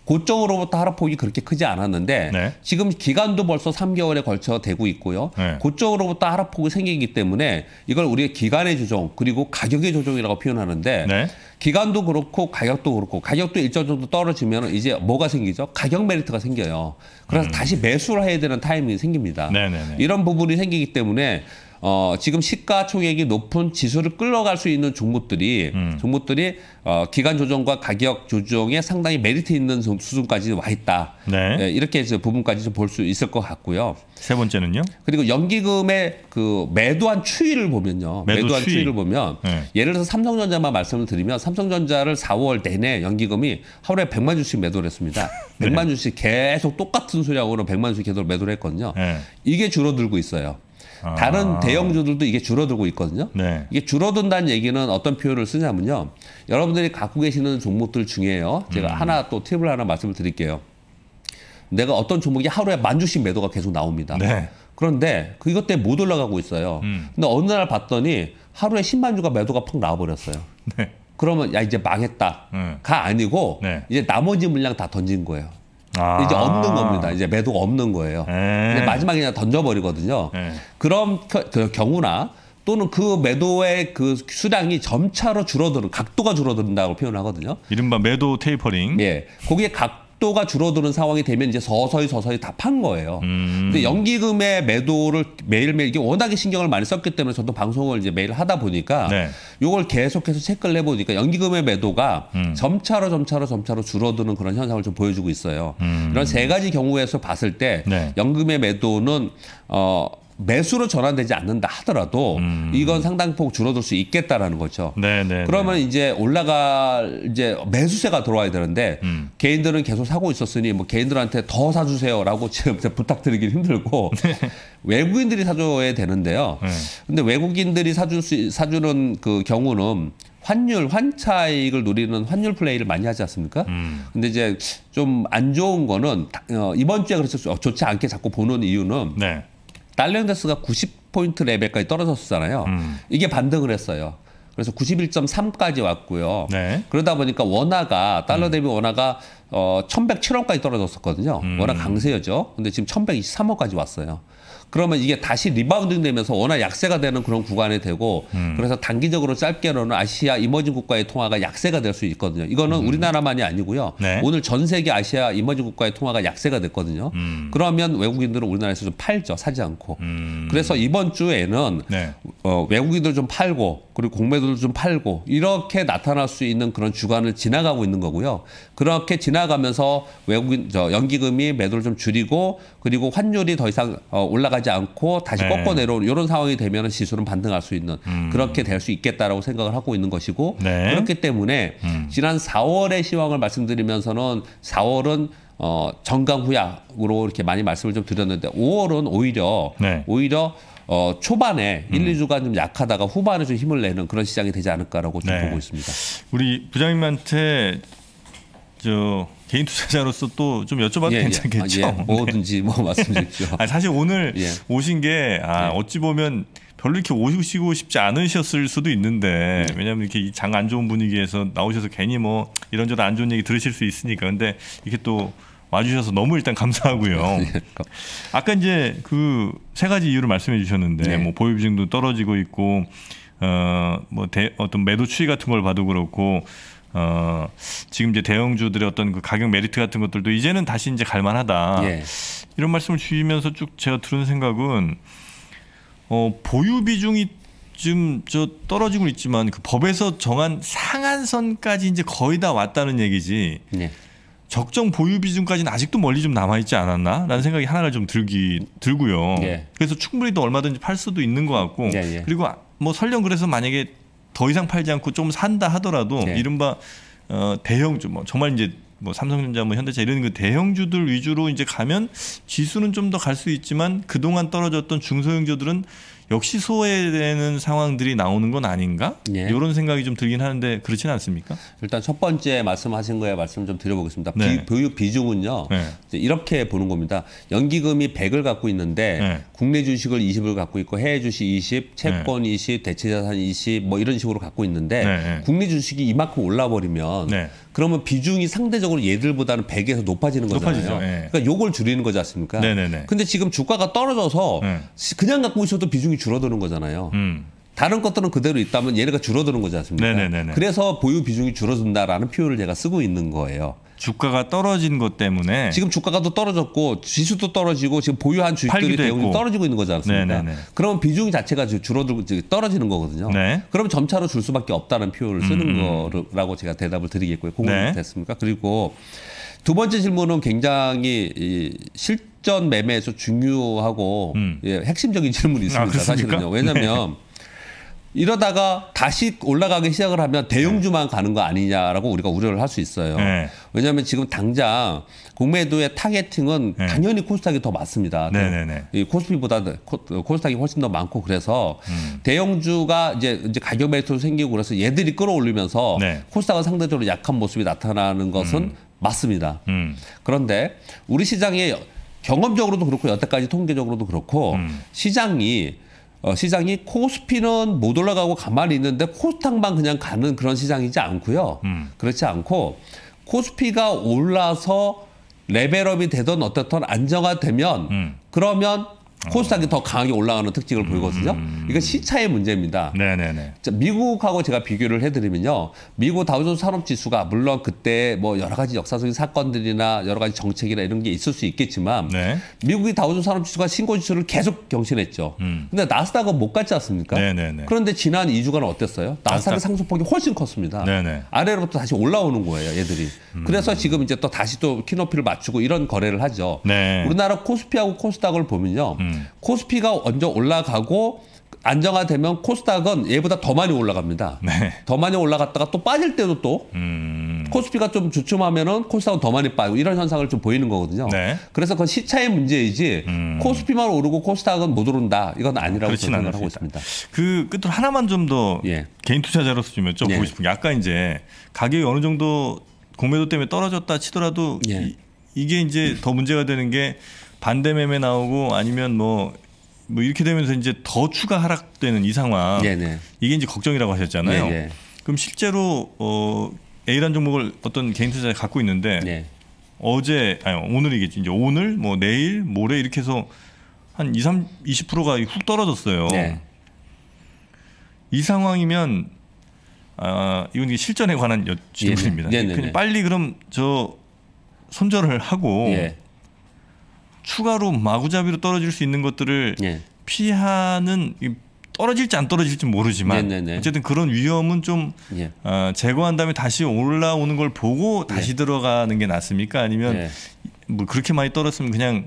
고점으로부터 하락폭이 그렇게 크지 않았는데 네. 지금 기간도 벌써 3개월에 걸쳐 되고 있고요. 네. 고점으로부터 하락폭이 생기기 때문에 이걸 우리가 기간의 조정 그리고 가격의 조정이라고 표현하는데 네. 기간도 그렇고 가격도 그렇고 가격도 일정 정도 떨어지면 이제 뭐가 생기죠? 가격 메리트가 생겨요. 그래서 음. 다시 매수를 해야 되는 타이밍이 생깁니다. 네네네. 네, 네. 이런 부분이 생기기 때문에 어, 지금 시가총액이 높은 지수를 끌어갈 수 있는 종목들이 음. 종목들이 어, 기간 조정과 가격 조정에 상당히 메리트 있는 수준까지 와 있다. 네. 예, 이렇게 해서 부분까지 볼 수 있을 것 같고요. 세 번째는요? 그리고 연기금의 그 매도한 추이를 보면요. 매도 한 추이. 를 보면 네. 예를 들어서 삼성전자만 말씀을 드리면 삼성전자를 4월 내내 연기금이 하루에 100만 주씩 매도를 했습니다. 네. 100만 주씩 계속 똑같은 수량으로 100만 주씩 계속 매도를 했거든요. 네. 이게 줄어들고 있어요. 다른 아. 대형주들도 이게 줄어들고 있거든요. 네. 이게 줄어든다는 얘기는 어떤 표현을 쓰냐면요. 여러분들이 갖고 계시는 종목들 중에요. 제가 음. 하나 또 팁을 하나 말씀을 드릴게요. 내가 어떤 종목이 하루에 만 주씩 매도가 계속 나옵니다. 네. 그런데 그것 때문에 못 올라가고 있어요. 음. 근데 어느 날 봤더니 하루에 10만 주가 매도가 팍 나와버렸어요. 네. 그러면 야 이제 망했다가 네. 아니고 네. 이제 나머지 물량 다 던진 거예요. 아. 이제 없는 겁니다. 이제 매도가 없는 거예요. 예. 마지막에 그냥 던져버리거든요. 에이. 예. 그런 경우나 또는 그 매도의 그 수량이 점차로 줄어드는 각도가 줄어든다고 표현하거든요. 이른바 매도 테이퍼링. 예, 거기에 각 속도가 줄어드는 상황이 되면 이제 서서히 서서히 다 판 거예요. 음. 근데 연기금의 매도를 매일매일 이게 워낙에 신경을 많이 썼기 때문에 저도 방송을 이제 매일 하다 보니까 네. 요걸 계속해서 체크를 해보니까 연기금의 매도가 음. 점차로 점차로 점차로 줄어드는 그런 현상을 좀 보여주고 있어요. 음. 이런 세 가지 경우에서 봤을 때 네. 연금의 매도는 어 매수로 전환되지 않는다 하더라도 음. 이건 상당폭 줄어들 수 있겠다라는 거죠. 네네. 네, 네. 그러면 이제 올라갈 이제 매수세가 들어와야 되는데 음. 개인들은 계속 사고 있었으니 뭐 개인들한테 더 사주세요라고 지금 부탁드리긴 힘들고 네. 외국인들이 사줘야 되는데요. 네. 근데 외국인들이 사줄 수 사주는 그 경우는 환율 환차익을 누리는 환율 플레이를 많이 하지 않습니까? 음. 근데 이제 좀 안 좋은 거는 어, 이번 주에 그래서 좋지 않게 자꾸 보는 이유는. 네. 달러인덱스가 90포인트 레벨까지 떨어졌잖아요. 음. 이게 반등을 했어요. 그래서 91.3까지 왔고요. 네. 그러다 보니까 원화가 달러 음. 대비 원화가 어 1,107원까지 떨어졌었거든요. 음. 워낙 강세였죠. 근데 지금 1,123원까지 왔어요. 그러면 이게 다시 리바운딩 되면서 워낙 약세가 되는 그런 구간이 되고 음. 그래서 단기적으로 짧게로는 아시아 이머징 국가의 통화가 약세가 될 수 있거든요. 이거는 음. 우리나라만이 아니고요. 네. 오늘 전 세계 아시아 이머징 국가의 통화가 약세가 됐거든요. 음. 그러면 외국인들은 우리나라에서 좀 팔죠. 사지 않고. 음. 그래서 이번 주에는 네. 어, 외국인들 좀 팔고 그리고 공매도를 좀 팔고 이렇게 나타날 수 있는 그런 주간을 지나가고 있는 거고요. 그렇게 지나가면서 외국인 저 연기금이 매도를 좀 줄이고 그리고 환율이 더 이상 어, 올라가지 않고 다시 네. 꺾어 내려오는 이런 상황이 되면 시수은 반등할 수 있는 음. 그렇게 될 수 있겠다라고 생각을 하고 있는 것이고 네. 그렇기 때문에 음. 지난 4월의 시황을 말씀드리면서는 4월은 어, 정강 후약으로 이렇게 많이 말씀을 좀 드렸는데 5월은 오히려 네. 오히려 어, 초반에 음. 1, 2주간 좀 약하다가 후반에 좀 힘을 내는 그런 시장이 되지 않을까라고 좀 네. 보고 있습니다. 우리 부장님한테 저 개인 투자자로서 또 좀 여쭤봐도 예, 예. 괜찮겠죠? 아, 예. 네. 뭐든지 뭐 말씀 드십죠 아니, 사실 오늘 예. 오신 게 아, 예. 어찌 보면 별로 이렇게 오시고 싶지 않으셨을 수도 있는데 왜냐하면 이렇게 장 안 좋은 분위기에서 나오셔서 괜히 뭐 이런저런 안 좋은 얘기 들으실 수 있으니까 근데 이렇게 또 와주셔서 너무 일단 감사하고요. 아까 이제 그 세 가지 이유를 말씀해 주셨는데 네. 뭐 보유 비중도 떨어지고 있고 어뭐 대, 어떤 매도 추이 같은 걸 봐도 그렇고 어, 지금 이제 대형주들의 어떤 그 가격 메리트 같은 것들도 이제는 다시 이제 갈만하다. 예. 이런 말씀을 주시면서 쭉 제가 들은 생각은 어, 보유 비중이 좀저 떨어지고 있지만 그 법에서 정한 상한선까지 이제 거의 다 왔다는 얘기지. 예. 적정 보유 비중까지는 아직도 멀리 좀 남아 있지 않았나라는 생각이 하나를좀 들기 들고요. 예. 그래서 충분히 또 얼마든지 팔 수도 있는 것 같고 예, 예. 그리고 아, 뭐 설령 그래서 만약에 더 이상 팔지 않고 좀 산다 하더라도 네. 이른바 어, 대형주 뭐 정말 이제 뭐 삼성전자, 뭐 현대차 이런 그 대형주들 위주로 이제 가면 지수는 좀 더 갈 수 있지만 그동안 떨어졌던 중소형주들은 역시 소외되는 상황들이 나오는 건 아닌가? 예. 이런 생각이 좀 들긴 하는데 그렇지는 않습니까? 일단 첫 번째 말씀하신 거에 말씀 좀 드려보겠습니다. 네. 비, 보유 비중은요. 네. 이렇게 보는 겁니다. 연기금이 100을 갖고 있는데 네. 국내 주식을 20을 갖고 있고 해외 주식 20, 채권 20, 대체자산 20뭐 이런 식으로 갖고 있는데 네. 국내 주식이 이만큼 올라버리면 네. 그러면 비중이 상대적으로 얘들보다는 100에서 높아지는 거잖아요. 높아지죠. 예. 그러니까 요걸 줄이는 거지 않습니까? 네네네. 근데 지금 주가가 떨어져서 예. 그냥 갖고 있어도 비중이 줄어드는 거잖아요. 음. 다른 것들은 그대로 있다면 얘네가 줄어드는 거지 않습니까? 네네네. 그래서 보유 비중이 줄어든다라는 표현을 제가 쓰고 있는 거예요. 주가가 떨어진 것 때문에 지금 주가가 또 떨어졌고 지수도 떨어지고 지금 보유한 주식들이 대부분 떨어지고 있는 거지 않습니까? 네, 네, 네. 그러면 비중 자체가 줄어들고 떨어지는 거거든요. 네. 그럼 점차로 줄 수밖에 없다는 표현을 쓰는 음. 거라고 제가 대답을 드리겠고요. 공감 네. 됐습니까? 그리고 두 번째 질문은 굉장히 이 실전 매매에서 중요하고 음. 예, 핵심적인 질문이 있습니다. 아, 사실은요. 왜냐하면 네. 이러다가 다시 올라가기 시작을 하면 대형주만 네. 가는 거 아니냐라고 우리가 우려를 할 수 있어요. 네. 왜냐하면 지금 당장 공매도의 타겟팅은 네. 당연히 코스닥이 더 많습니다. 네, 네, 네, 이 코스피보다 코스닥이 훨씬 더 많고 그래서 음. 대형주가 이제 이제 가격 매수도 생기고 그래서 얘들이 끌어올리면서 코스닥은 상대적으로 약한 모습이 나타나는 것은 음. 맞습니다. 음. 그런데 우리 시장이 경험적으로도 그렇고 여태까지 통계적으로도 그렇고 음. 시장이 어, 시장이 코스피는 못 올라가고 가만히 있는데 코스닥만 그냥 가는 그런 시장이지 않고요. 음. 그렇지 않고 코스피가 올라서 레벨업이 되던 어떻든 안정화되면 음. 그러면 코스닥이 더 강하게 올라가는 특징을 음, 보이거든요. 음, 음. 이건 시차의 문제입니다. 네네네. 미국하고 제가 비교를 해드리면요. 미국 다우존 산업지수가 물론 그때 뭐 여러 가지 역사적인 사건들이나 여러 가지 정책이나 이런 게 있을 수 있겠지만 네. 미국이 다우존 산업지수가 신고지수를 계속 경신했죠. 음. 근데 나스닥은 못 갔지 않습니까? 네네네. 그런데 지난 2주간 어땠어요? 나스닥의 상승폭이 훨씬 컸습니다. 네네. 아래로부터 다시 올라오는 거예요. 얘들이. 음. 그래서 지금 이제 또 다시 또 키높이를 맞추고 이런 거래를 하죠. 네. 우리나라 코스피하고 코스닥을 보면요. 음. 음. 코스피가 먼저 올라가고 안정화되면 코스닥은 얘보다 더 많이 올라갑니다. 네. 더 많이 올라갔다가 또 빠질 때도 또 음. 코스피가 좀 주춤하면은 코스닥은 더 많이 빠지고 이런 현상을 좀 보이는 거거든요. 네. 그래서 그건 시차의 문제이지 음. 코스피만 오르고 코스닥은 못 오른다 이건 아니라고 생각을 하고 있습니다. 그 끝으로 하나만 좀더 예. 개인 투자자로서 좀 여쭤보고 예. 싶은 게 아까 이제 가격이 어느 정도 공매도 때문에 떨어졌다 치더라도 예. 이, 이게 이제 더 문제가 되는 게 반대 매매 나오고 아니면 뭐뭐 뭐 이렇게 되면서 이제 더 추가 하락되는 이 상황 네네. 네. 이게 이제 걱정이라고 하셨잖아요. 네네. 네. 그럼 실제로 어 A란 종목을 어떤 개인 투자자 갖고 있는데 네. 어제 아니 오늘이겠지 이제 오늘 뭐 내일 모레 이렇게 해서 한 2, 3 20%가 훅 떨어졌어요. 네. 이 상황이면 아 이건 실전에 관한 예, 네. 질문입니다. 네네. 빨리 그럼 저 손절을 하고 네. 추가로 마구잡이로 떨어질 수 있는 것들을 예. 피하는 떨어질지 안 떨어질지 모르지만 네네네. 네, 네. 어쨌든 그런 위험은 좀 예. 어, 제거한 다음에 다시 올라오는 걸 보고 다시 예. 들어가는 게 낫습니까? 아니면 예. 뭐 그렇게 많이 떨었으면 그냥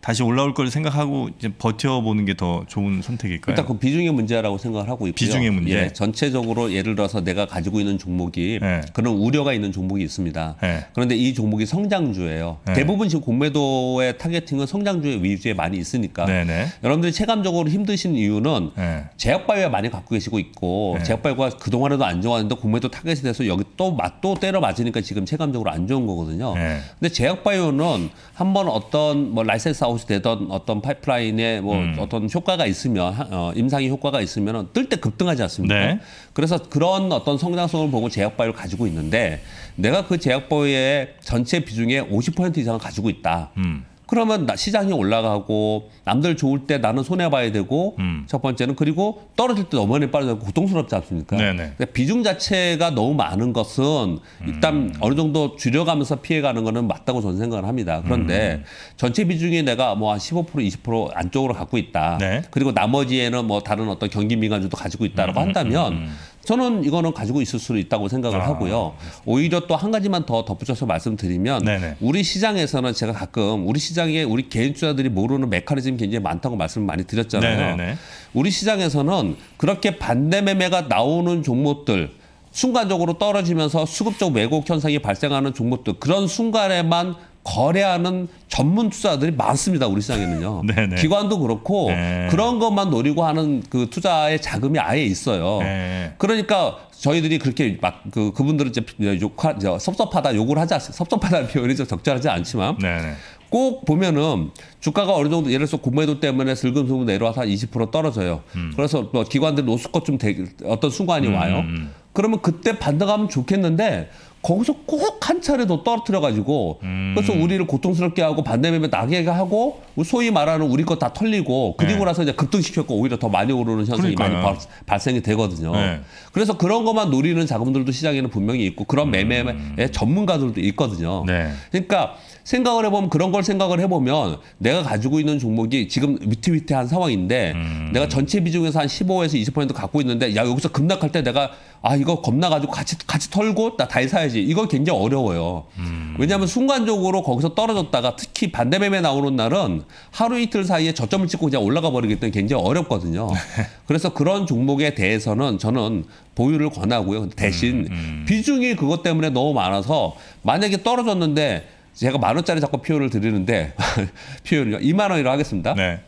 다시 올라올 걸 생각하고 이제 버텨보는 게 더 좋은 선택일까요? 일단 그 비중의 문제라고 생각을 하고 있고요. 비중의 문제. 예, 전체적으로 예를 들어서 내가 가지고 있는 종목이 예. 그런 우려가 있는 종목이 있습니다. 예. 그런데 이 종목이 성장주예요. 예. 대부분 지금 공매도의 타겟팅은 성장주의 위주에 많이 있으니까 네네. 네. 여러분들이 체감적으로 힘드신 이유는 예. 제약바이오 많이 갖고 계시고 있고 예. 제약바이오가 그 동안에도 안 좋았는데 공매도 타겟이 돼서 여기 또 맞도 때려 맞으니까 지금 체감적으로 안 좋은 거거든요. 근데 제약바이오는 한번 어떤 뭐 라이센스 아웃 아웃이 되던 어떤 파이프라인에 뭐 음. 어떤 효과가 있으면 어, 임상의 효과가 있으면 뜰 때 급등하지 않습니까? 네. 그래서 그런 어떤 성장성을 보고 제약바이오를 가지고 있는데 내가 그 제약바이오의 전체 비중의 50% 이상을 가지고 있다. 음. 그러면 나 시장이 올라가고 남들 좋을 때 나는 손해 봐야 되고 음. 첫 번째는 그리고 떨어질 때 너무나 빠져서 고통스럽지 않습니까? 그러 그러니까 비중 자체가 너무 많은 것은 일단 음. 어느 정도 줄여가면서 피해가는 거는 맞다고 저는 생각을 합니다. 그런데 음. 전체 비중이 내가 뭐 한 15% 20% 안쪽으로 갖고 있다. 네. 그리고 나머지에는 뭐 다른 어떤 경기 민간주도 가지고 있다라고 음, 음, 음, 한다면 저는 이거는 가지고 있을 수 있다고 생각을 아. 하고요. 오히려 또 한 가지만 더 덧붙여서 말씀드리면 네네. 우리 시장에서는 제가 가끔 우리 시장에 우리 개인 투자들이 모르는 메커니즘 굉장히 많다고 말씀을 많이 드렸잖아요. 네네 우리 시장에서는 그렇게 반대 매매가 나오는 종목들 순간적으로 떨어지면서 수급적 왜곡 현상이 발생하는 종목들 그런 순간에만 거래하는 전문 투자들이 많습니다. 우리 시장에는요. 네, 네. 기관도 그렇고 네. 그런 것만 노리고 하는 그 투자의 자금이 아예 있어요. 네. 그러니까 저희들이 그렇게 막그 그분들은 이제 욕하 이제 섭섭하다 욕을 하지 않 섭섭하다는 표현이 좀 적절하지 않지만 네꼭 네. 보면은 주가가 어느 정도 예를 들어서 공매도 때문에 슬금슬금 내려와서 한 20% 떨어져요. 음. 그래서 뭐 기관들 노숙것 좀 되, 어떤 순간이 음. 와요. 음, 음. 그러면 그때 반등하면 좋겠는데 거기서 꼭 한 차례 더 떨어뜨려가지고 음. 그래서 우리를 고통스럽게 하고 반대매매 나게 하고 소위 말하는 우리 것 다 털리고 그리고 네. 나서 이제 급등시켰고 오히려 더 많이 오르는 현상이 그러니까요. 많이 발, 생이 되거든요. 네. 그래서 그런 것만 노리는 자금들도 시장에는 분명히 있고 그런 음. 매매의 음. 전문가들도 있거든요. 네. 그러니까 생각을 해보면 그런 걸 생각을 해보면 내가 가지고 있는 종목이 지금 위태위태한 상황인데 음. 내가 전체 비중에서 한 15에서 20% 갖고 있는데 야 여기서 급락할 때 내가 아 이거 겁나가지고 같이 같이 털고 나다달 사야지. 해야지. 이건 굉장히 어려워요. 음. 왜냐하면 순간적으로 거기서 떨어졌다가 특히 반대매매 나오는 날은 하루 이틀 사이에 저점을 찍고 그냥 올라가 버리기 때문에 굉장히 어렵거든요. 그래서 그런 종목에 대해서는 저는 보유를 권하고요. 대신 음, 음. 비중이 그것 때문에 너무 많아서 만약에 떨어졌는데 제가 만 원짜리 자꾸 표현을 드리는데 표현이요. 2만 원이라고 하겠습니다. 네.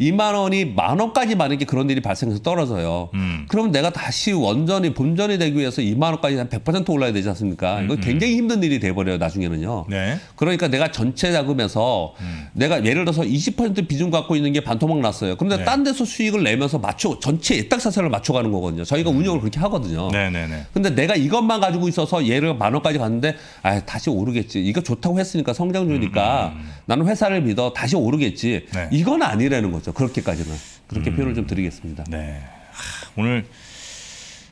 2만 원이 만 원까지 만약에 그런 일이 발생해서 떨어져요. 음. 그면 내가 다시 원전이 본전이 되기 위해서 2만 원까지 한 100% 올라야 되지 않습니까? 음. 이거 음. 굉장히 힘든 일이 돼버려요 나중에는요. 네. 그러니까 내가 전체 자금에서 음. 내가 예를 들어서 20% 비중 갖고 있는 게 반토막 났어요. 그런데 네. 딴 데서 수익을 내면서 맞춰 전체 예탁사세를 맞춰가는 거거든요. 저희가 음. 운영을 그렇게 하거든요. 네네네. 네, 네, 근데 내가 이것만 가지고 있어서 얘를 만 원까지 갔는데 아 다시 오르겠지. 이거 좋다고 했으니까 성장주니까 음, 나는 회사를 믿어 다시 오르겠지. 네. 이건 아니라는 거죠. 거죠. 그렇게까지는 그렇게 음. 표현을 좀 드리겠습니다. 네. 하, 오늘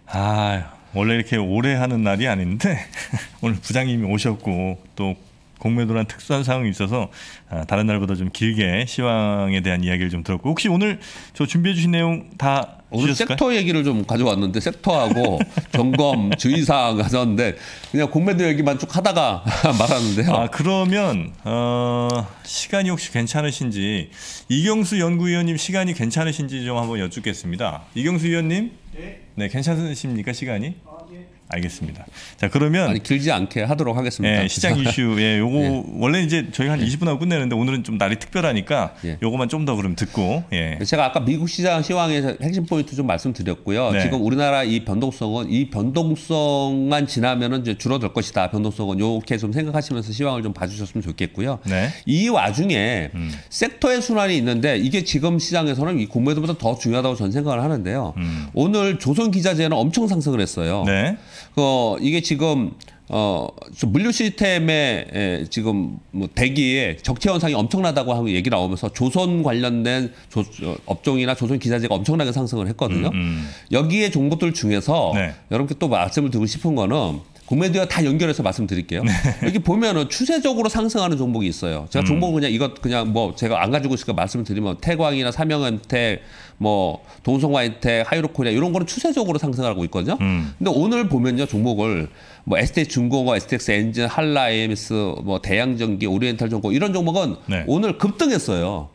아 원래 이렇게 오래 하는 날이 아닌데 오늘 부장님이 오셨고 또 공매도란 특수한 상황이 있어서 아, 다른 날보다 좀 길게 시황에 대한 이야기를 좀 들었고 혹시 오늘 저 준비해 주신 내용 다 오늘 섹터 얘기를 좀 가져왔는데 섹터하고 점검 주의사항 하셨는데 그냥 공매도 얘기만 쭉 하다가 말았는데요. 아 그러면 어, 시간이 혹시 괜찮으신지 이경수 연구위원님 시간이 괜찮으신지 좀 한번 여쭙겠습니다. 이경수 위원님, 네, 네 괜찮으십니까 시간이? 아, 알겠습니다. 자 그러면 아니 길지 않게 하도록 하겠습니다. 예, 시장 이슈 예 요거 예. 원래 이제 저희한 예. 20분 하고 끝내는데 오늘은 좀 날이 특별하니까 예. 요거만 좀 더 그럼 듣고 예. 제가 아까 미국 시장 시황에서 핵심 포인트 좀 말씀드렸고요. 네. 지금 우리나라 이 변동성은 이 변동성만 지나면은 이제 줄어들 것이다. 변동성은 요렇게 좀 생각하시면서 시황을 좀 봐주셨으면 좋겠고요. 네. 이 와중에 음. 섹터의 순환이 있는데 이게 지금 시장에서는 이 공매도보다 더 중요하다고 전 생각을 하는데요. 음. 오늘 조선 기자재는 엄청 상승을 했어요. 네. 어, 이게 지금 어, 물류 시스템에 에, 지금 뭐 대기에 적체 현상이 엄청나다고 하고 얘기 나오면서 조선 관련된 조, 어, 업종이나 조선 기자재가 엄청나게 상승을 했거든요. 음, 음. 여기에 종목들 중에서 네. 여러분께 또 말씀을 드리고 싶은 거는 공매도와 다 연결해서 말씀드릴게요. 네. 여기 보면은 추세적으로 상승하는 종목이 있어요. 제가 종목 음. 그냥 이것 그냥 뭐 제가 안 가지고 있으까 말씀드리면 태광이나 삼영은택 뭐 동성화인텍, 하이로코리 이런 거는 추세적으로 상승하고 있거든요. 음. 근데 오늘 보면요 종목을 뭐 ST 중공업, STX 엔진, 한라 AMS, 뭐 대양전기, 오리엔탈 정보 이런 종목은 네. 오늘 급등했어요.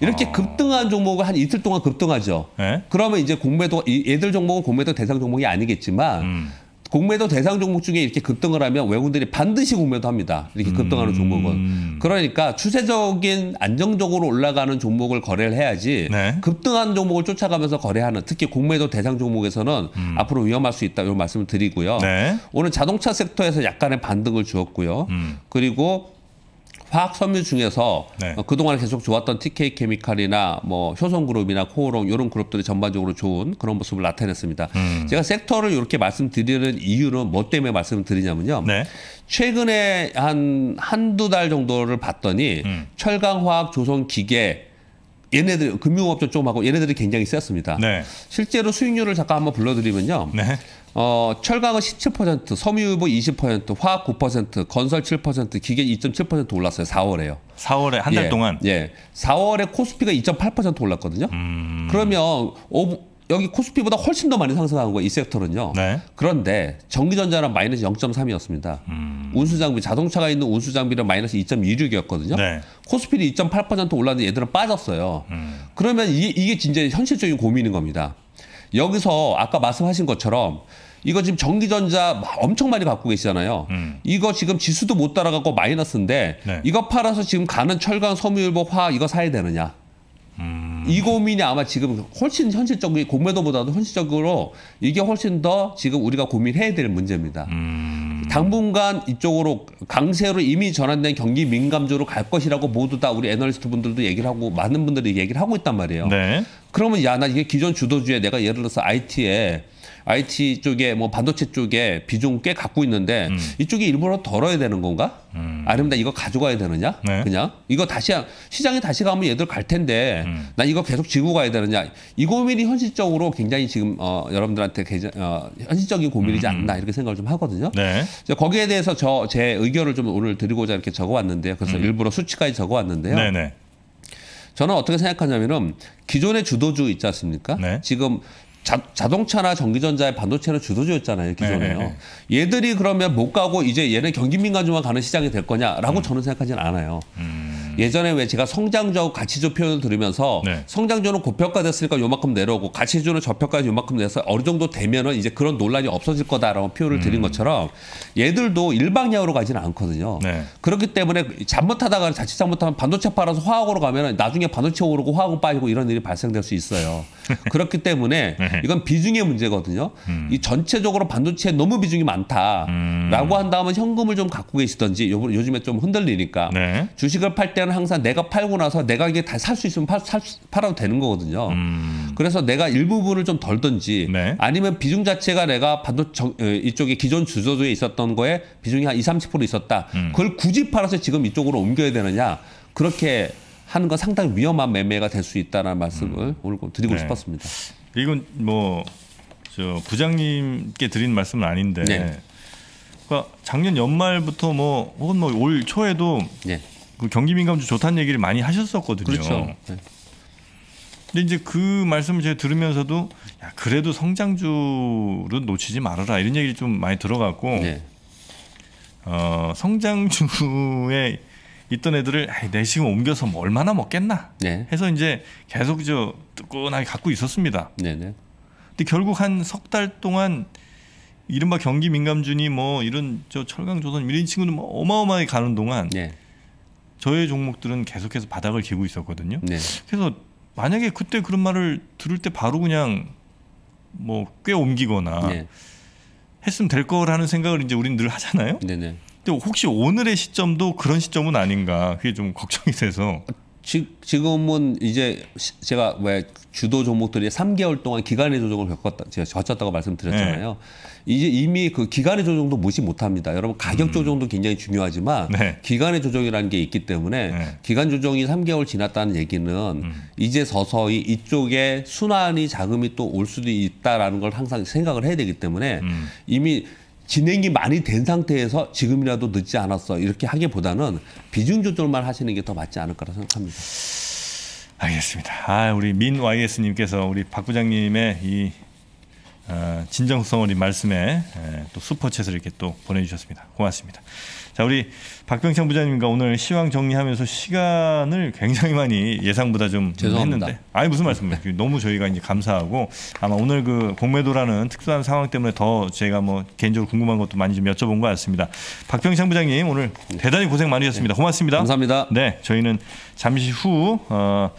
이렇게 아... 급등한 종목을 한 이틀 동안 급등하죠. 네? 그러면 이제 공매도 얘들 종목은 공매도 대상 종목이 아니겠지만 음. 공매도 대상 종목 중에 이렇게 급등을 하면 외국인들이 반드시 공매도 합니다. 이렇게 급등하는 음... 종목은. 그러니까 추세적인 안정적으로 올라가는 종목을 거래를 해야지 네. 급등한 종목을 쫓아가면서 거래하는 특히 공매도 대상 종목에서는 음... 앞으로 위험할 수 있다. 이런 말씀을 드리고요. 네. 오늘 자동차 섹터에서 약간의 반등을 주었고요. 음... 그리고 화학 섬유 중에서 네. 어, 그동안 계속 좋았던 TK 케미칼이나 뭐 효성그룹이나 코오롱 이런 그룹들이 전반적으로 좋은 그런 모습을 나타냈습니다. 음. 제가 섹터를 이렇게 말씀드리는 이유는 뭐 때문에 말씀드리냐면요. 네. 최근에 한 한두 달 정도를 봤더니 음. 철강화학 조성 기계 얘네들 금융업종 쪽하고 얘네들이 굉장히 셌습니다. 네. 실제로 수익률을 잠깐 한번 불러드리면요. 네. 어, 철강은 17%, 섬유유보 20%, 화학 9%, 건설 7%, 기계 2.7% 올랐어요. 4월에요. 4월에 한달 예. 동안. 예. 4월에 코스피가 2.8% 올랐거든요. 음... 그러면 오, 여기 코스피보다 훨씬 더 많이 상승한 거예요. 이 섹터는요. 네. 그런데 전기전자는 마이너스 0.3이었습니다. 음. 운수장비, 자동차가 있는 운수장비는 마이너스 2.26이었거든요. 네. 코스피는 2.8% 올랐는데 얘들은 빠졌어요. 음. 그러면 이, 이게 진짜 현실적인 고민인 겁니다. 여기서 아까 말씀하신 것처럼 이거 지금 전기전자 엄청 많이 갖고 계시잖아요. 음. 이거 지금 지수도 못 따라가고 마이너스인데 네. 이거 팔아서 지금 가는 철강, 섬유유보, 뭐 화학 이거 사야 되느냐. 음. 이 고민이 아마 지금 훨씬 현실적인 공매도보다도 현실적으로 이게 훨씬 더 지금 우리가 고민해야 될 문제입니다. 음. 당분간 이쪽으로 강세로 이미 전환된 경기 민감주로 갈 것이라고 모두 다 우리 애널리스트 분들도 얘기를 하고 많은 분들이 얘기를 하고 있단 말이에요. 네. 그러면 야 나 이게 기존 주도주에 내가 예를 들어서 IT에 IT 쪽에 뭐 반도체 쪽에 비중 꽤 갖고 있는데 음. 이쪽이 일부러 덜어야 되는 건가? 음. 아니다 이거 가져가야 되느냐? 네. 그냥 이거 다시 시장에 다시 가면 얘들 갈 텐데 음. 나 이거 계속 지고 가야 되느냐? 이 고민이 현실적으로 굉장히 지금 어, 여러분들한테 계좌, 어, 현실적인 고민이지 음. 않나 이렇게 생각을 좀 하거든요. 네. 거기에 대해서 저 제 의견을 좀 오늘 드리고자 이렇게 적어왔는데요. 그래서 음. 일부러 수치까지 적어왔는데요. 네네. 네. 저는 어떻게 생각하냐면은 기존의 주도주 있지 않습니까? 네. 지금 자, 동차나 전기전자의 반도체는 주도주였잖아요 기존에요. 그 네, 네, 네 얘들이 그러면 못 가고 이제 얘는 경기민간주만 가는 시장이 될 거냐라고 음. 저는 생각하지는 않아요. 음. 예전에 왜 제가 성장주하고 가치주 표현을 들으면서 네. 성장주는 고평가됐으니까 요만큼 내려오고 가치주는 저평가 요만큼 내서 어느 정도 되면은 이제 그런 논란이 없어질 거다라고 표현을 드린 음. 것처럼 얘들도 일방향으로 가지는 않거든요. 네. 그렇기 때문에 잘못하다가 자칫 잘못하면 반도체 팔아서 화학으로 가면은 나중에 반도체 오르고 화학은 빠지고 이런 일이 발생될 수 있어요. 그렇기 때문에 네. 이건 비중의 문제거든요. 음. 이 전체적으로 반도체에 너무 비중이 많다라고 음. 한다면 현금을 좀 갖고 계시던지 요즘에 좀 흔들리니까 네. 주식을 팔 때는 일단은 항상 내가 팔고 나서 내가 이게 다 살 수 있으면 팔, 살, 팔아도 되는 거거든요. 음. 그래서 내가 일부분을 좀 덜든지 네. 아니면 비중 자체가 내가 반도 저, 어, 이쪽에 기존 주소도에 있었던 거에 비중이 한 20, 30% 있었다. 음. 그걸 굳이 팔아서 지금 이쪽으로 옮겨야 되느냐 그렇게 하는 건 상당히 위험한 매매가 될 수 있다는 말씀을 음. 오늘 드리고 네. 싶었습니다. 이건 뭐저 부장님께 드린 말씀은 아닌데. 네. 그러니까 작년 연말부터 뭐 혹은 뭐 올 초에도 네. 그 경기 민감주 좋다는 얘기를 많이 하셨었거든요. 그렇죠. 네. 근데 이제 그 말씀을 제가 들으면서도 야, 그래도 성장주를 놓치지 말아라 이런 얘기를 좀 많이 들어갔고 네. 어, 성장주에 있던 애들을 내 지금 옮겨서 뭐 얼마나 먹겠나 네. 해서 이제 계속 저 뜨끈하게 갖고 있었습니다. 네네. 네. 근데 결국 한 석 달 동안 이른바 경기 민감주니 뭐 이런 저 철강조선 뭐 이런 친구는 뭐 어마어마하게 가는 동안 네. 저의 종목들은 계속해서 바닥을 기고 있었거든요. 네. 그래서 만약에 그때 그런 말을 들을 때 바로 그냥 뭐 꽤 옮기거나 네. 했으면 될 거라는 생각을 이제 우리는 늘 하잖아요. 네네. 근데 혹시 오늘의 시점도 그런 시점은 아닌가 그게 좀 걱정이 돼서 지금은 이제 제가 왜 주도 종목들이 3개월 동안 기간의 조정을 겪었다, 제가 거쳤다고 말씀드렸잖아요. 네. 이제 이미 그 기간의 조정도 무시 못합니다. 여러분 가격 음. 조정도 굉장히 중요하지만 네. 기간의 조정이라는 게 있기 때문에 네. 기간 조정이 3개월 지났다는 얘기는 음. 이제 서서히 이쪽에 순환이 자금이 또 올 수도 있다라는 걸 항상 생각을 해야 되기 때문에 음. 이미 진행이 많이 된 상태에서 지금이라도 늦지 않았어 이렇게 하기보다는 비중 조절만 하시는 게 더 맞지 않을까라 생각합니다. 알겠습니다. 아, 우리 민 YS님께서 우리 박 부장님의 이 어, 진정성 어린 말씀에 에, 또 슈퍼챗을 이렇게 또 보내주셨습니다. 고맙습니다. 자, 우리 박병창 부장님과 오늘 시황 정리하면서 시간을 굉장히 많이 예상보다 좀 죄송합니다. 했는데 아니 무슨 말씀이에요? 네. 너무 저희가 이제 감사하고 아마 오늘 그 공매도라는 특수한 상황 때문에 더 제가 뭐 개인적으로 궁금한 것도 많이 좀 여쭤본 것 같습니다. 박병창 부장님 오늘 대단히 고생 많으셨습니다. 네. 고맙습니다. 감사합니다. 네, 저희는 잠시 후 어,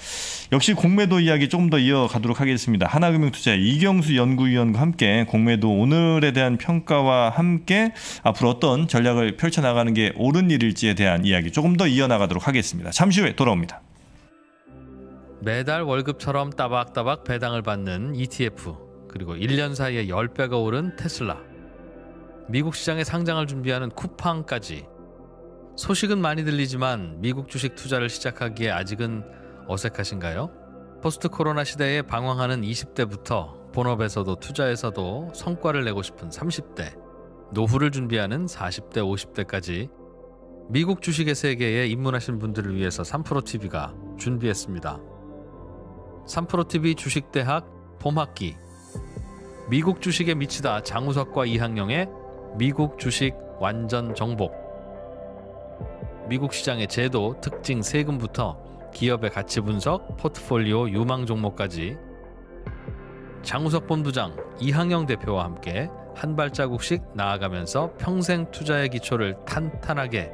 역시 공매도 이야기 조금 더 이어가도록 하겠습니다. 하나금융투자 이경수 연구위원과 함께 공매도 오늘에 대한 평가와 함께 앞으로 어떤 전략을 펼쳐나가는 게 옳은 일 일일지에 대한 이야기 조금 더 이어나가도록 하겠습니다. 잠시 후에 돌아옵니다. 매달 월급처럼 따박따박 배당을 받는 ETF 그리고 1년 사이에 10배가 오른 테슬라 미국 시장에 상장을 준비하는 쿠팡까지 소식은 많이 들리지만 미국 주식 투자를 시작하기에 아직은 어색하신가요? 포스트 코로나 시대에 방황하는 20대부터 본업에서도 투자에서도 성과를 내고 싶은 30대, 노후를 준비하는 40대, 50대까지 미국 주식의 세계에 입문하신 분들을 위해서 3프로TV가 준비했습니다. 3프로TV 주식대학 봄학기 미국 주식에 미치다 장우석과 이항영의 미국 주식 완전 정복 미국 시장의 제도, 특징, 세금부터 기업의 가치 분석, 포트폴리오, 유망 종목까지 장우석 본부장, 이항영 대표와 함께 한 발자국씩 나아가면서 평생 투자의 기초를 탄탄하게